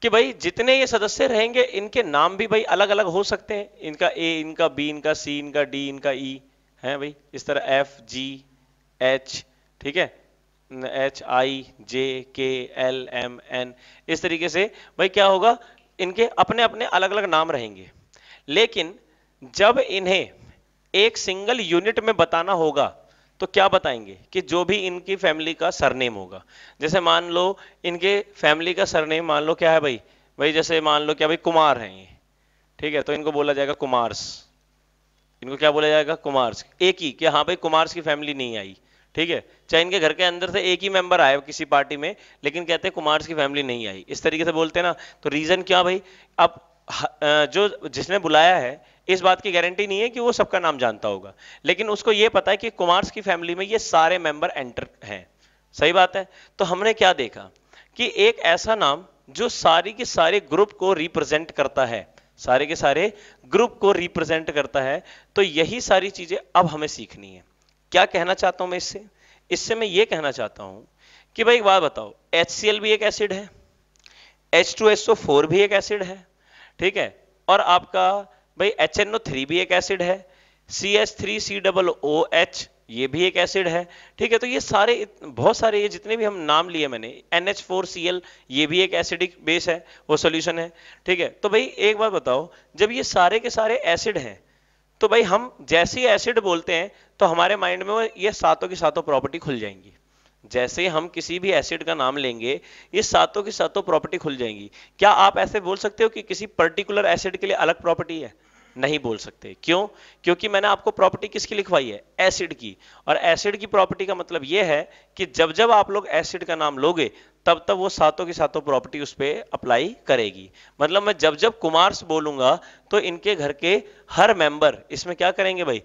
कि भाई जितने ये सदस्य रहेंगे इनके नाम भी भाई अलग अलग हो सकते हैं इनका ए इनका बी इनका सी इनका डी इनका ई e, है भाई इस तरह एफ जी एच ठीक है एच आई जे के एल एम एन इस तरीके से भाई क्या होगा इनके अपने अपने अलग अलग नाम रहेंगे लेकिन जब इन्हें एक सिंगल यूनिट में बताना होगा तो क्या बताएंगे कि जो भी इनकी फैमिली का सरनेम होगा जैसे मान लो इनके फैमिली का सरनेम मान लो क्या है भाई भाई जैसे मान लो क्या भाई कुमार हैं ये ठीक है तो इनको बोला जाएगा कुमार्स इनको क्या बोला जाएगा कुमार्स एक ही कि हाँ भाई कुमार्स की फैमिली नहीं आई ठीक है चाहे इनके घर के अंदर से एक ही मेंबर आए किसी पार्टी में लेकिन कहते हैं कुमार्स की फैमिली नहीं आई इस तरीके से बोलते ना तो रीजन क्या भाई अब जो जिसने बुलाया है इस बात की गारंटी नहीं है कि वो सबका नाम जानता होगा लेकिन उसको ये पता है कि कुमार्स की फैमिली में ये सारे मेंबर एंटर हैं सही बात है तो हमने क्या देखा कि एक ऐसा नाम जो सारी के सारे ग्रुप को रिप्रेजेंट करता है सारे के सारे ग्रुप को रिप्रेजेंट करता है तो यही सारी चीजें अब हमें सीखनी है क्या कहना चाहता हूं मैं इससे इससे मैं ये कहना चाहता हूं कि भाई एक बात बताओ एच भी एक एसिड है H2SO4 भी एक एसिड है ठीक है और आपका भाई HNO3 भी एक एसिड है C H three C double O H ये भी एक एसिड है ठीक है तो ये सारे बहुत सारे ये जितने भी हम नाम लिए मैंने N H four C L ये भी एक एसिडिक बेस है वो सोल्यूशन है ठीक है तो भाई एक बात बताओ जब ये सारे के सारे एसिड हैं तो भाई हम जैसे ही एसिड बोलते हैं तो हमारे माइंड में ये सातों की सातों प्रॉपर्टी खुल जाएंगी जैसे हम किसी भी एसिड का नाम लेंगे ये सातों की सातों प्रॉपर्टी खुल जाएंगी क्या आप ऐसे बोल सकते हो कि किसी पर्टिकुलर एसिड के लिए अलग प्रॉपर्टी है नहीं बोल सकते क्यों क्योंकि मैंने आपको प्रॉपर्टी किसकी लिखवाई है एसिड की और एसिड की प्रॉपर्टी का मतलब यह है कि जब जब आप लोग एसिड का नाम लोगे तब तब वो सातों की सातों प्रॉपर्टी उस पर अप्लाई करेगी मतलब मैं जब जब कुमार्स बोलूंगा तो इनके घर के हर मेंबर इसमें क्या करेंगे भाई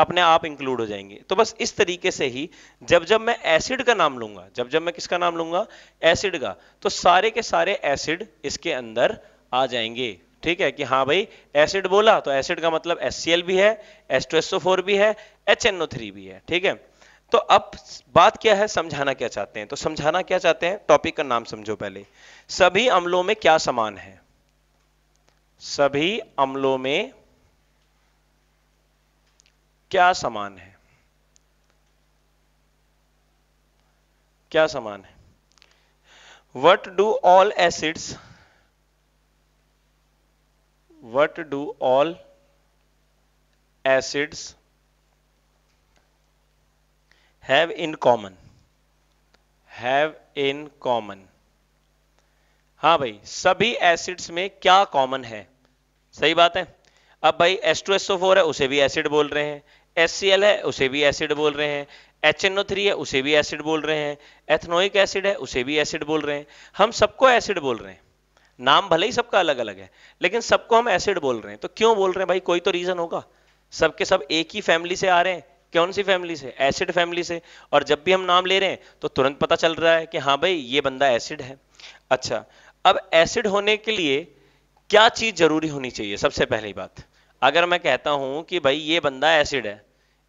अपने आप इंक्लूड हो जाएंगे तो बस इस तरीके से ही जब जब मैं एसिड का नाम लूंगा जब जब मैं किसका नाम लूंगा एसिड का तो सारे के सारे एसिड इसके अंदर आ जाएंगे ठीक है कि हाँ भाई एसिड बोला तो एसिड का मतलब एस भी है एस भी है एच भी है ठीक है तो अब बात क्या है समझाना क्या चाहते हैं तो समझाना क्या चाहते हैं टॉपिक का नाम समझो पहले सभी अम्लों में क्या समान है सभी अम्लों में क्या समान है क्या समान है what do all acids what do all acids have in common have in common हाँ भाई सभी एसिड्स में क्या कॉमन है सही बात है अब भाई H2SO4 है उसे भी एसिड बोल रहे हैं एस है उसे भी एसिड बोल रहे हैं एच है उसे भी एसिड बोल रहे हैं एथनोइक एसिड है उसे भी एसिड बोल रहे हैं हम सबको एसिड बोल रहे हैं नाम भले ही सबका अलग अलग है लेकिन सबको हम एसिड बोल रहे हैं तो क्यों बोल रहे हैं भाई कोई तो रीजन होगा सबके सब एक ही फैमिली से आ रहे हैं कौन सी फैमिली से एसिड फैमिली से और जब भी हम नाम ले रहे हैं तो तुरंत पता चल रहा है कि हाँ भाई ये बंदा एसिड है अच्छा अब एसिड होने के लिए क्या चीज जरूरी होनी चाहिए सबसे पहली बात अगर मैं कहता हूं कि भाई ये बंदा एसिड है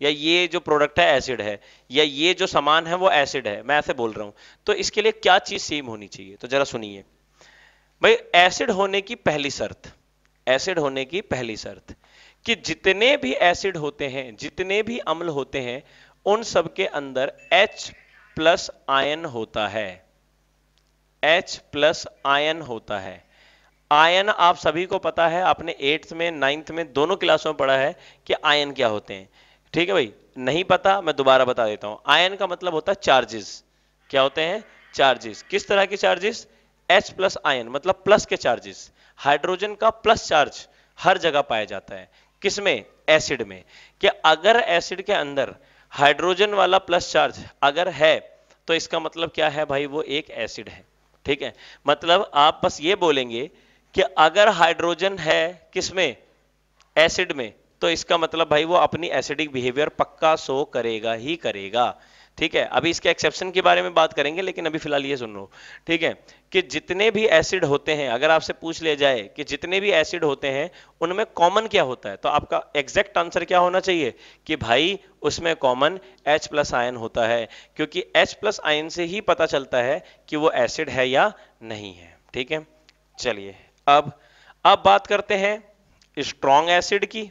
या ये जो प्रोडक्ट है एसिड है या ये जो सामान है वो एसिड है मैं ऐसे बोल रहा हूं तो इसके लिए क्या चीज सेम होनी चाहिए तो जरा सुनिए भाई एसिड होने की पहली शर्त एसिड होने की पहली शर्त कि जितने भी एसिड होते हैं जितने भी अम्ल होते हैं उन सब के अंदर एच प्लस आयन होता है एच प्लस आयन होता है आयन आप सभी को पता है आपने एट्थ में नाइन्थ में दोनों क्लासों में पढ़ा है कि आयन क्या होते हैं ठीक है भाई नहीं पता मैं दोबारा बता देता हूं आयन का मतलब होता है चार्जेस क्या होते हैं चार्जेस किस तरह के चार्जेस एच प्लस आयन मतलब प्लस के चार्जेस हाइड्रोजन का प्लस चार्ज हर जगह पाया जाता है किसमें एसिड में कि अगर एसिड के अंदर हाइड्रोजन वाला प्लस चार्ज अगर है तो इसका मतलब क्या है भाई वो एक एसिड है ठीक है मतलब आप बस ये बोलेंगे कि अगर हाइड्रोजन है किसमें एसिड में तो इसका मतलब भाई वो अपनी एसिडिक बिहेवियर पक्का सो करेगा ही करेगा ठीक है अभी इसके एक्सेप्शन के बारे में बात करेंगे लेकिन अभी फिलहाल ये सुन लो ठीक है कि जितने भी एसिड होते हैं अगर आपसे पूछ लिया जाए कि जितने भी एसिड होते हैं उनमें कॉमन क्या होता है तो आपका एग्जैक्ट आंसर क्या होना चाहिए कि भाई उसमें कॉमन H प्लस आयन होता है क्योंकि एच प्लस आयन से ही पता चलता है कि वो एसिड है या नहीं है ठीक है चलिए अब अब बात करते हैं स्ट्रॉन्ग एसिड की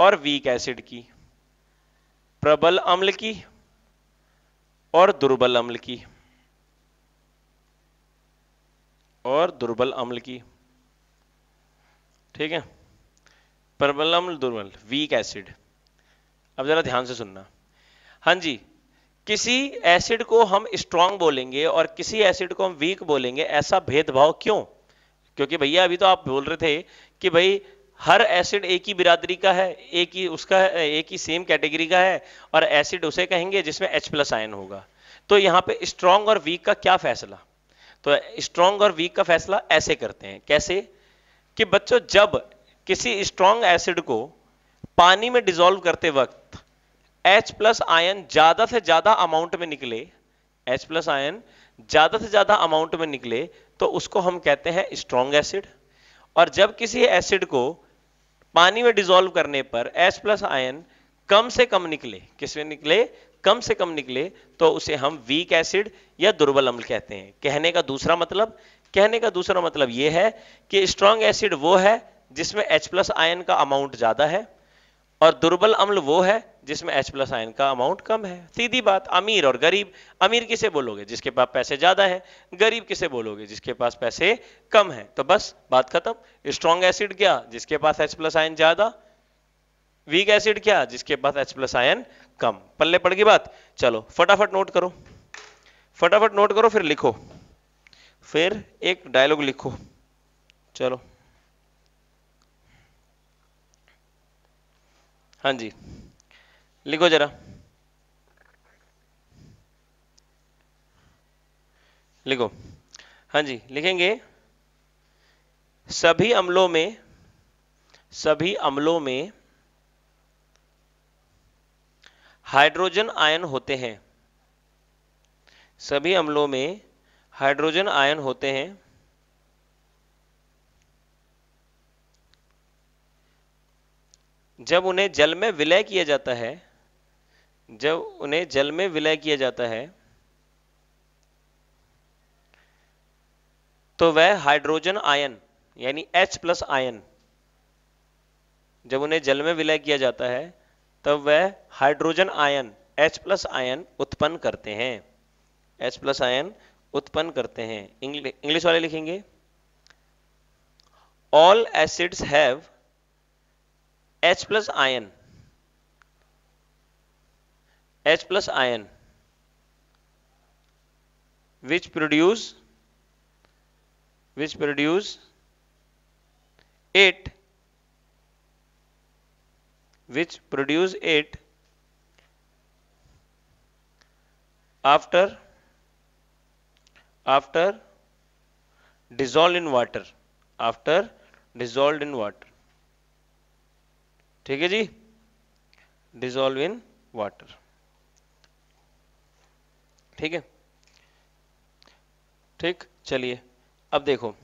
और वीक एसिड की प्रबल अम्ल की और दुर्बल अम्ल की और दुर्बल अम्ल की ठीक है प्रबल अम्ल दुर्बल वीक एसिड अब जरा ध्यान से सुनना हां जी किसी एसिड को हम स्ट्रांग बोलेंगे और किसी एसिड को हम वीक बोलेंगे ऐसा भेदभाव क्यों क्योंकि भैया अभी तो आप बोल रहे थे कि भाई हर एसिड एक ही बिरादरी का है एक ही उसका एक ही सेम कैटेगरी का है और एसिड उसे कहेंगे जिसमें एच प्लस आयन होगा तो यहाँ पे स्ट्रॉन्ग और वीक का क्या फैसला तो स्ट्रॉन्ग और वीक का फैसला ऐसे करते हैं कैसे कि बच्चों जब किसी स्ट्रॉन्ग एसिड को पानी में डिजोल्व करते वक्त एच प्लस आयन ज्यादा से ज्यादा अमाउंट में निकले एच प्लस आयन ज्यादा से ज्यादा अमाउंट में निकले तो उसको हम कहते हैं स्ट्रॉन्ग एसिड और जब किसी एसिड को पानी में डिजोल्व करने पर एस प्लस आयन कम से कम निकले किसमें निकले कम से कम निकले तो उसे हम वीक एसिड या दुर्बल अम्ल कहते हैं कहने का दूसरा मतलब कहने का दूसरा मतलब यह है कि स्ट्रॉन्ग एसिड वो है जिसमें H प्लस आयन का अमाउंट ज्यादा है और दुर्बल अम्ल वो है जिसमें एच प्लस आयन का अमाउंट कम है सीधी बात अमीर और गरीब अमीर किसे बोलोगे जिसके पास पैसे ज्यादा है गरीब किसे बोलोगे जिसके पास पैसे कम है तो बस बात खत्म स्ट्रॉन्ग एसिड क्या जिसके पास एच प्लस आयन ज्यादा वीक एसिड क्या जिसके पास एच प्लस आयन कम पल्ले पड़ गई बात चलो फटाफट नोट करो फटाफट नोट करो फिर लिखो फिर एक डायलॉग लिखो चलो हाँ जी लिखो जरा लिखो हाँ जी लिखेंगे सभी अम्लों में सभी अम्लों में हाइड्रोजन आयन होते हैं सभी अम्लों में हाइड्रोजन आयन होते हैं जब उन्हें जल में विलय किया जाता है जब उन्हें जल में विलय किया जाता है तो वह हाइड्रोजन आयन यानी H प्लस आयन जब उन्हें जल में विलय किया जाता है तब वह hydrogen ion H plus ion उत्पन्न करते हैं H प्लस आयन उत्पन्न करते हैं इंग्लिश वाले लिखेंगे all acids have H plus ion. H plus ion which produce which produce it which produce it after after dissolved in water after dissolved in water ठीक है जी डिजोल्व इन वाटर ठीक है ठीक चलिए अब देखो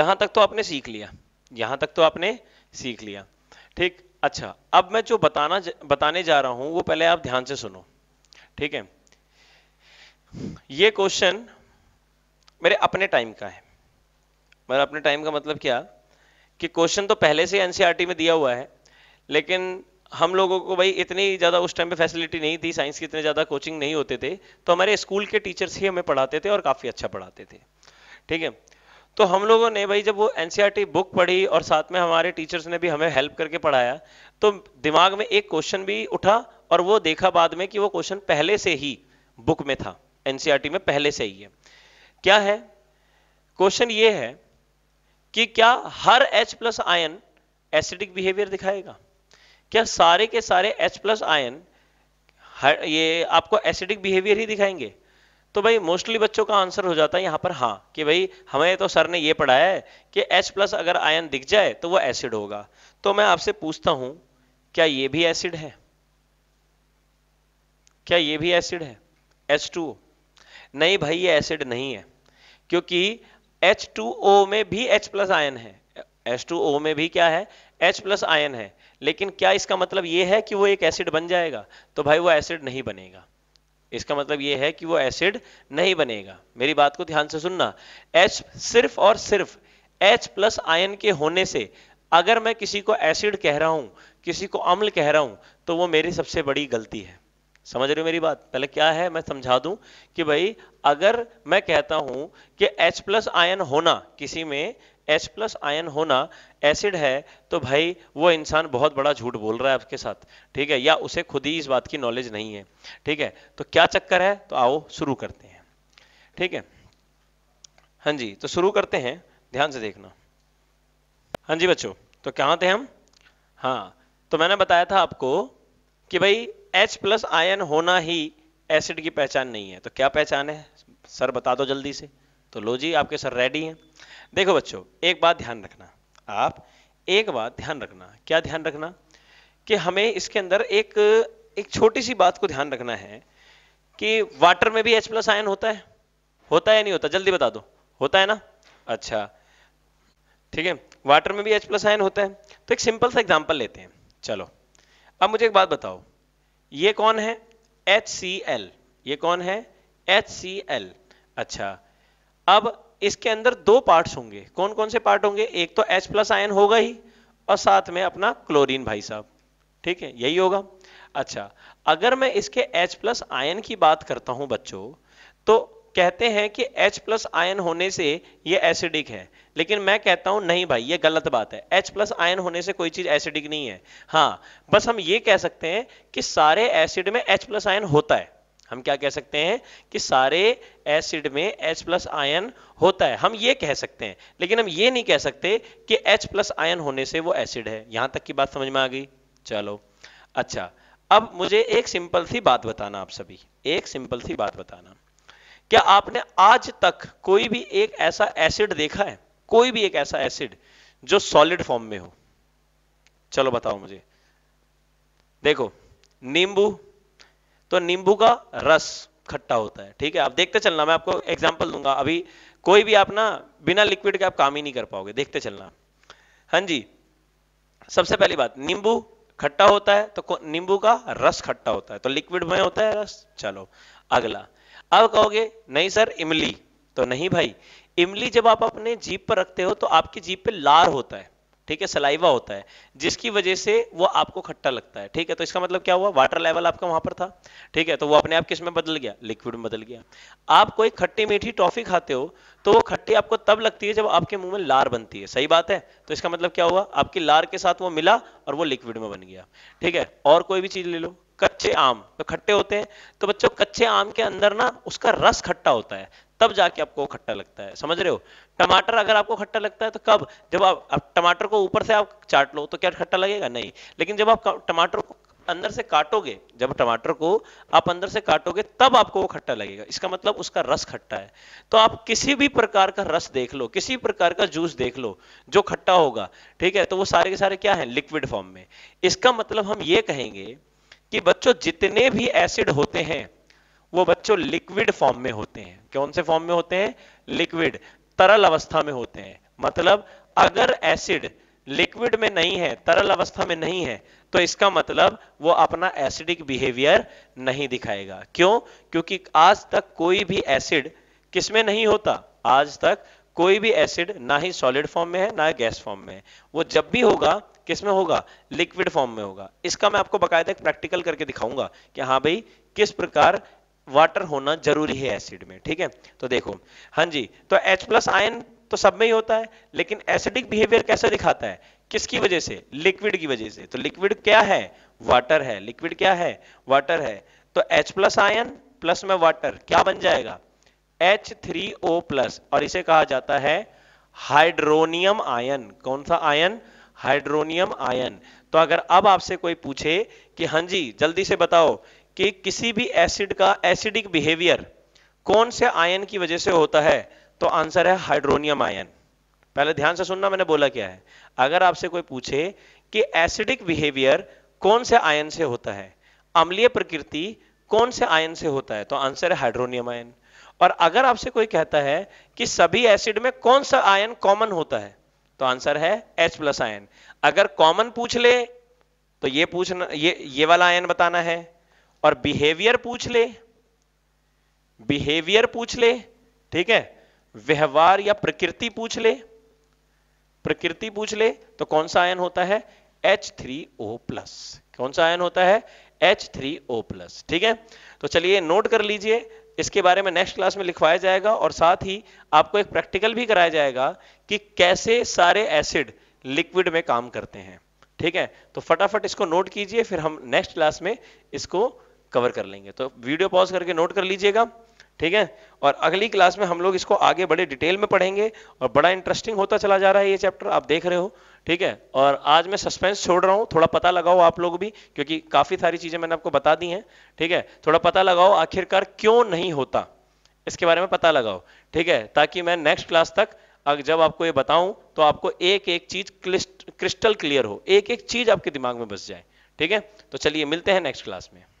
यहां तक तो आपने सीख लिया यहां तक तो आपने सीख लिया ठीक अच्छा अब मैं जो बताना बताने जा रहा हूं वो पहले आप ध्यान से सुनो ठीक है ये क्वेश्चन मेरे अपने टाइम का है मेरा अपने टाइम का मतलब क्या कि क्वेश्चन तो पहले से एनसीआरटी e में दिया हुआ है लेकिन हम लोगों को भाई इतनी ज़्यादा उस टाइम पे फैसिलिटी नहीं थी साइंस की इतने ज़्यादा कोचिंग नहीं होते थे तो हमारे स्कूल के टीचर्स ही हमें पढ़ाते थे और काफ़ी अच्छा पढ़ाते थे ठीक है तो हम लोगों ने भाई जब वो एन बुक e पढ़ी और साथ में हमारे टीचर्स ने भी हमें हेल्प करके पढ़ाया तो दिमाग में एक क्वेश्चन भी उठा और वो देखा बाद में कि वो क्वेश्चन पहले से ही बुक में था एन e में पहले से ही है क्या है क्वेश्चन ये है कि क्या हर H plus ion acidic behaviour दिखाएगा क्या सारे के सारे H प्लस आयन ये आपको एसिडिक बिहेवियर ही दिखाएंगे तो भाई मोस्टली बच्चों का आंसर हो जाता है यहां पर हाँ कि भाई हमें तो सर ने ये पढ़ाया है कि H प्लस अगर आयन दिख जाए तो वो एसिड होगा तो मैं आपसे पूछता हूं क्या ये भी एसिड है क्या ये भी एसिड है एच नहीं भाई ये एसिड नहीं है क्योंकि H2O में भी H प्लस आयन है H2O में भी क्या है H प्लस आयन है लेकिन क्या इसका मतलब यह है कि वो एक एसिड बन जाएगा तो भाई वो एसिड नहीं बनेगा इसका मतलब यह है कि वो एसिड नहीं बनेगा मेरी बात को ध्यान से सुनना H सिर्फ और सिर्फ H प्लस आयन के होने से अगर मैं किसी को एसिड कह रहा हूं किसी को अम्ल कह रहा हूं तो वो मेरी सबसे बड़ी गलती है समझ रहे हो मेरी बात पहले क्या है मैं समझा दूं कि भाई अगर मैं कहता हूं कि H प्लस आयन होना किसी में एच प्लस आयन होना एसिड है तो भाई वो इंसान बहुत बड़ा झूठ बोल रहा है आपके साथ ठीक है या उसे खुद ही इस बात की नॉलेज नहीं है ठीक है तो क्या चक्कर है तो आओ शुरू करते हैं ठीक है हाँ जी तो शुरू करते हैं ध्यान से देखना हाँ जी बच्चों तो कहाँ थे हम हाँ तो मैंने बताया था आपको कि भाई एच प्लस आयन होना ही एसिड की पहचान नहीं है तो क्या पहचान है सर बता दो जल्दी से तो लो जी आपके सर रेडी हैं देखो बच्चों एक बात ध्यान रखना आप एक बात ध्यान रखना क्या ध्यान रखना कि हमें इसके अंदर एक एक छोटी सी बात को ध्यान रखना है कि वाटर में भी H प्लस आयन होता है होता है नहीं होता जल्दी बता दो होता है ना अच्छा ठीक है वाटर में भी H प्लस आयन होता है तो एक सिंपल सा एग्जाम्पल लेते हैं चलो अब मुझे एक बात बताओ ये कौन है HCl ये कौन है HCl अच्छा अब इसके अंदर दो पार्ट्स होंगे कौन कौन से पार्ट होंगे एक तो H प्लस आयन होगा ही और साथ में अपना क्लोरीन भाई साहब ठीक है यही होगा अच्छा अगर मैं इसके एच प्लस आयन की बात करता हूं बच्चों तो कहते हैं कि H प्लस आयन होने से ये एसिडिक है लेकिन मैं कहता हूं नहीं भाई ये गलत बात है H प्लस आयन होने से कोई चीज एसिडिक नहीं है हाँ बस हम ये कह सकते हैं कि सारे एसिड में H प्लस आयन होता है हम क्या कह सकते हैं कि सारे एसिड में H प्लस आयन होता है हम ये कह सकते हैं लेकिन हम ये नहीं कह सकते कि H प्लस आयन होने से वो एसिड है यहां तक की बात समझ में आ गई चलो अच्छा अब मुझे एक सिंपल सी बात बताना आप सभी एक सिंपल सी बात बताना क्या आपने आज तक कोई भी एक ऐसा एसिड देखा है कोई भी एक ऐसा एसिड जो सॉलिड फॉर्म में हो चलो बताओ मुझे देखो नींबू तो नींबू का रस खट्टा होता है ठीक है आप देखते चलना मैं आपको एग्जाम्पल दूंगा अभी कोई भी आप ना बिना लिक्विड के आप काम ही नहीं कर पाओगे देखते चलना हाँ जी सबसे पहली बात नींबू खट्टा होता है तो नींबू का रस खट्टा होता है तो लिक्विड में होता है रस चलो अगला अब कहोगे नहीं सर इमली तो नहीं भाई इमली जब आप अपने जीप पर रखते हो तो आपकी जीप पे लार होता है ठीक है सलाइवा होता है जिसकी वजह से वो आपको खट्टा लगता है ठीक है तो इसका मतलब क्या हुआ वाटर लेवल आपका वहां पर था ठीक है तो वो अपने आप किस में बदल गया लिक्विड में बदल गया आप कोई खट्टी मीठी टॉफी खाते हो तो वो खट्टी आपको तब लगती है जब आपके मुंह में लार बनती है सही बात है तो इसका मतलब क्या हुआ आपकी लार के साथ वो मिला और वो लिक्विड में बन गया ठीक है और कोई भी चीज ले लो कच्चे आम तो खट्टे होते हैं तो बच्चों कच्चे आम के अंदर ना उसका रस खट्टा होता है तब जाके आपको खट्टा लगता है समझ रहे हो टमाटर अगर आपको खट्टा लगता है तो कब जब आप, आप टमाटर को ऊपर से आप चाट लो तो क्या खट्टा लगेगा नहीं लेकिन जब आप टमाटर को अंदर से काटोगे जब टमाटर को आप अंदर से काटोगे तब आपको वो खट्टा लगेगा इसका मतलब उसका रस खट्टा है तो आप किसी भी प्रकार का रस देख लो किसी प्रकार का जूस देख लो जो खट्टा होगा ठीक है तो वो सारे के सारे क्या है लिक्विड फॉर्म में इसका मतलब हम ये कहेंगे कि बच्चों जितने भी एसिड होते हैं वो बच्चों लिक्विड फॉर्म में होते हैं कौन से फॉर्म में होते हैं लिक्विड तरल अवस्था में होते हैं मतलब अगर एसिड लिक्विड में नहीं है तरल अवस्था में नहीं है तो इसका मतलब वो अपना एसिडिक बिहेवियर नहीं दिखाएगा क्यों क्योंकि आज तक कोई भी एसिड किसमें नहीं होता आज तक कोई भी एसिड ना ही सॉलिड फॉर्म में है ना गैस फॉर्म में है वो जब भी होगा किसमें होगा लिक्विड फॉर्म में होगा इसका मैं आपको बकायदा एक प्रैक्टिकल करके दिखाऊंगा कि हाँ भाई किस प्रकार वाटर होना जरूरी है एसिड में ठीक है तो देखो हाँ जी तो एच प्लस आयन तो सब में ही होता है लेकिन एसिडिक बिहेवियर कैसे दिखाता है किसकी वजह से लिक्विड की वजह से तो लिक्विड क्या है वाटर है लिक्विड क्या है वाटर है तो एच प्लस आयन प्लस में वाटर क्या बन जाएगा एच थ्री ओ प्लस और इसे कहा जाता है हाइड्रोनियम आयन कौन सा आयन हाइड्रोनियम आयन तो अगर अब आपसे कोई पूछे कि हां जी जल्दी से बताओ कि किसी भी एसिड का एसिडिक बिहेवियर कौन से आयन की वजह से होता है तो आंसर है हाइड्रोनियम आयन पहले ध्यान से सुनना मैंने बोला क्या है अगर आपसे कोई पूछे कि एसिडिक बिहेवियर कौन से आयन से होता है अम्लीय प्रकृति कौन से आयन से होता है तो आंसर है हाइड्रोनियम आयन और अगर आपसे कोई कहता है कि सभी एसिड में कौन सा आयन कॉमन होता है तो आंसर है H प्लस आयन अगर कॉमन पूछ ले तो ये पूछना ये ये वाला आयन बताना है और बिहेवियर पूछ ले बिहेवियर पूछ ले ठीक है व्यवहार या प्रकृति पूछ ले प्रकृति पूछ ले तो कौन सा आयन होता है H3O प्लस कौन सा आयन होता है H3O ठीक है तो चलिए नोट कर लीजिए इसके बारे में नेक्स्ट क्लास में लिखवाया जाएगा और साथ ही आपको एक प्रैक्टिकल भी कराया जाएगा कि कैसे सारे एसिड लिक्विड में काम करते हैं ठीक है तो फटाफट इसको नोट कीजिए फिर हम नेक्स्ट क्लास में इसको कवर कर लेंगे तो वीडियो पॉज करके नोट कर लीजिएगा ठीक है और अगली क्लास में हम लोग इसको आगे बड़े डिटेल में पढ़ेंगे और बड़ा इंटरेस्टिंग होता चला जा रहा है ये चैप्टर आप देख रहे हो ठीक है और आज मैं सस्पेंस छोड़ रहा हूँ थोड़ा पता लगाओ आप लोग भी क्योंकि काफ़ी सारी चीज़ें मैंने आपको बता दी हैं ठीक है थोड़ा पता लगाओ आखिरकार क्यों नहीं होता इसके बारे में पता लगाओ ठीक है ताकि मैं नेक्स्ट क्लास तक जब आपको ये बताऊं तो आपको एक एक चीज क्रिस्टल क्लियर हो एक एक चीज आपके दिमाग में बस जाए ठीक है तो चलिए मिलते हैं नेक्स्ट क्लास में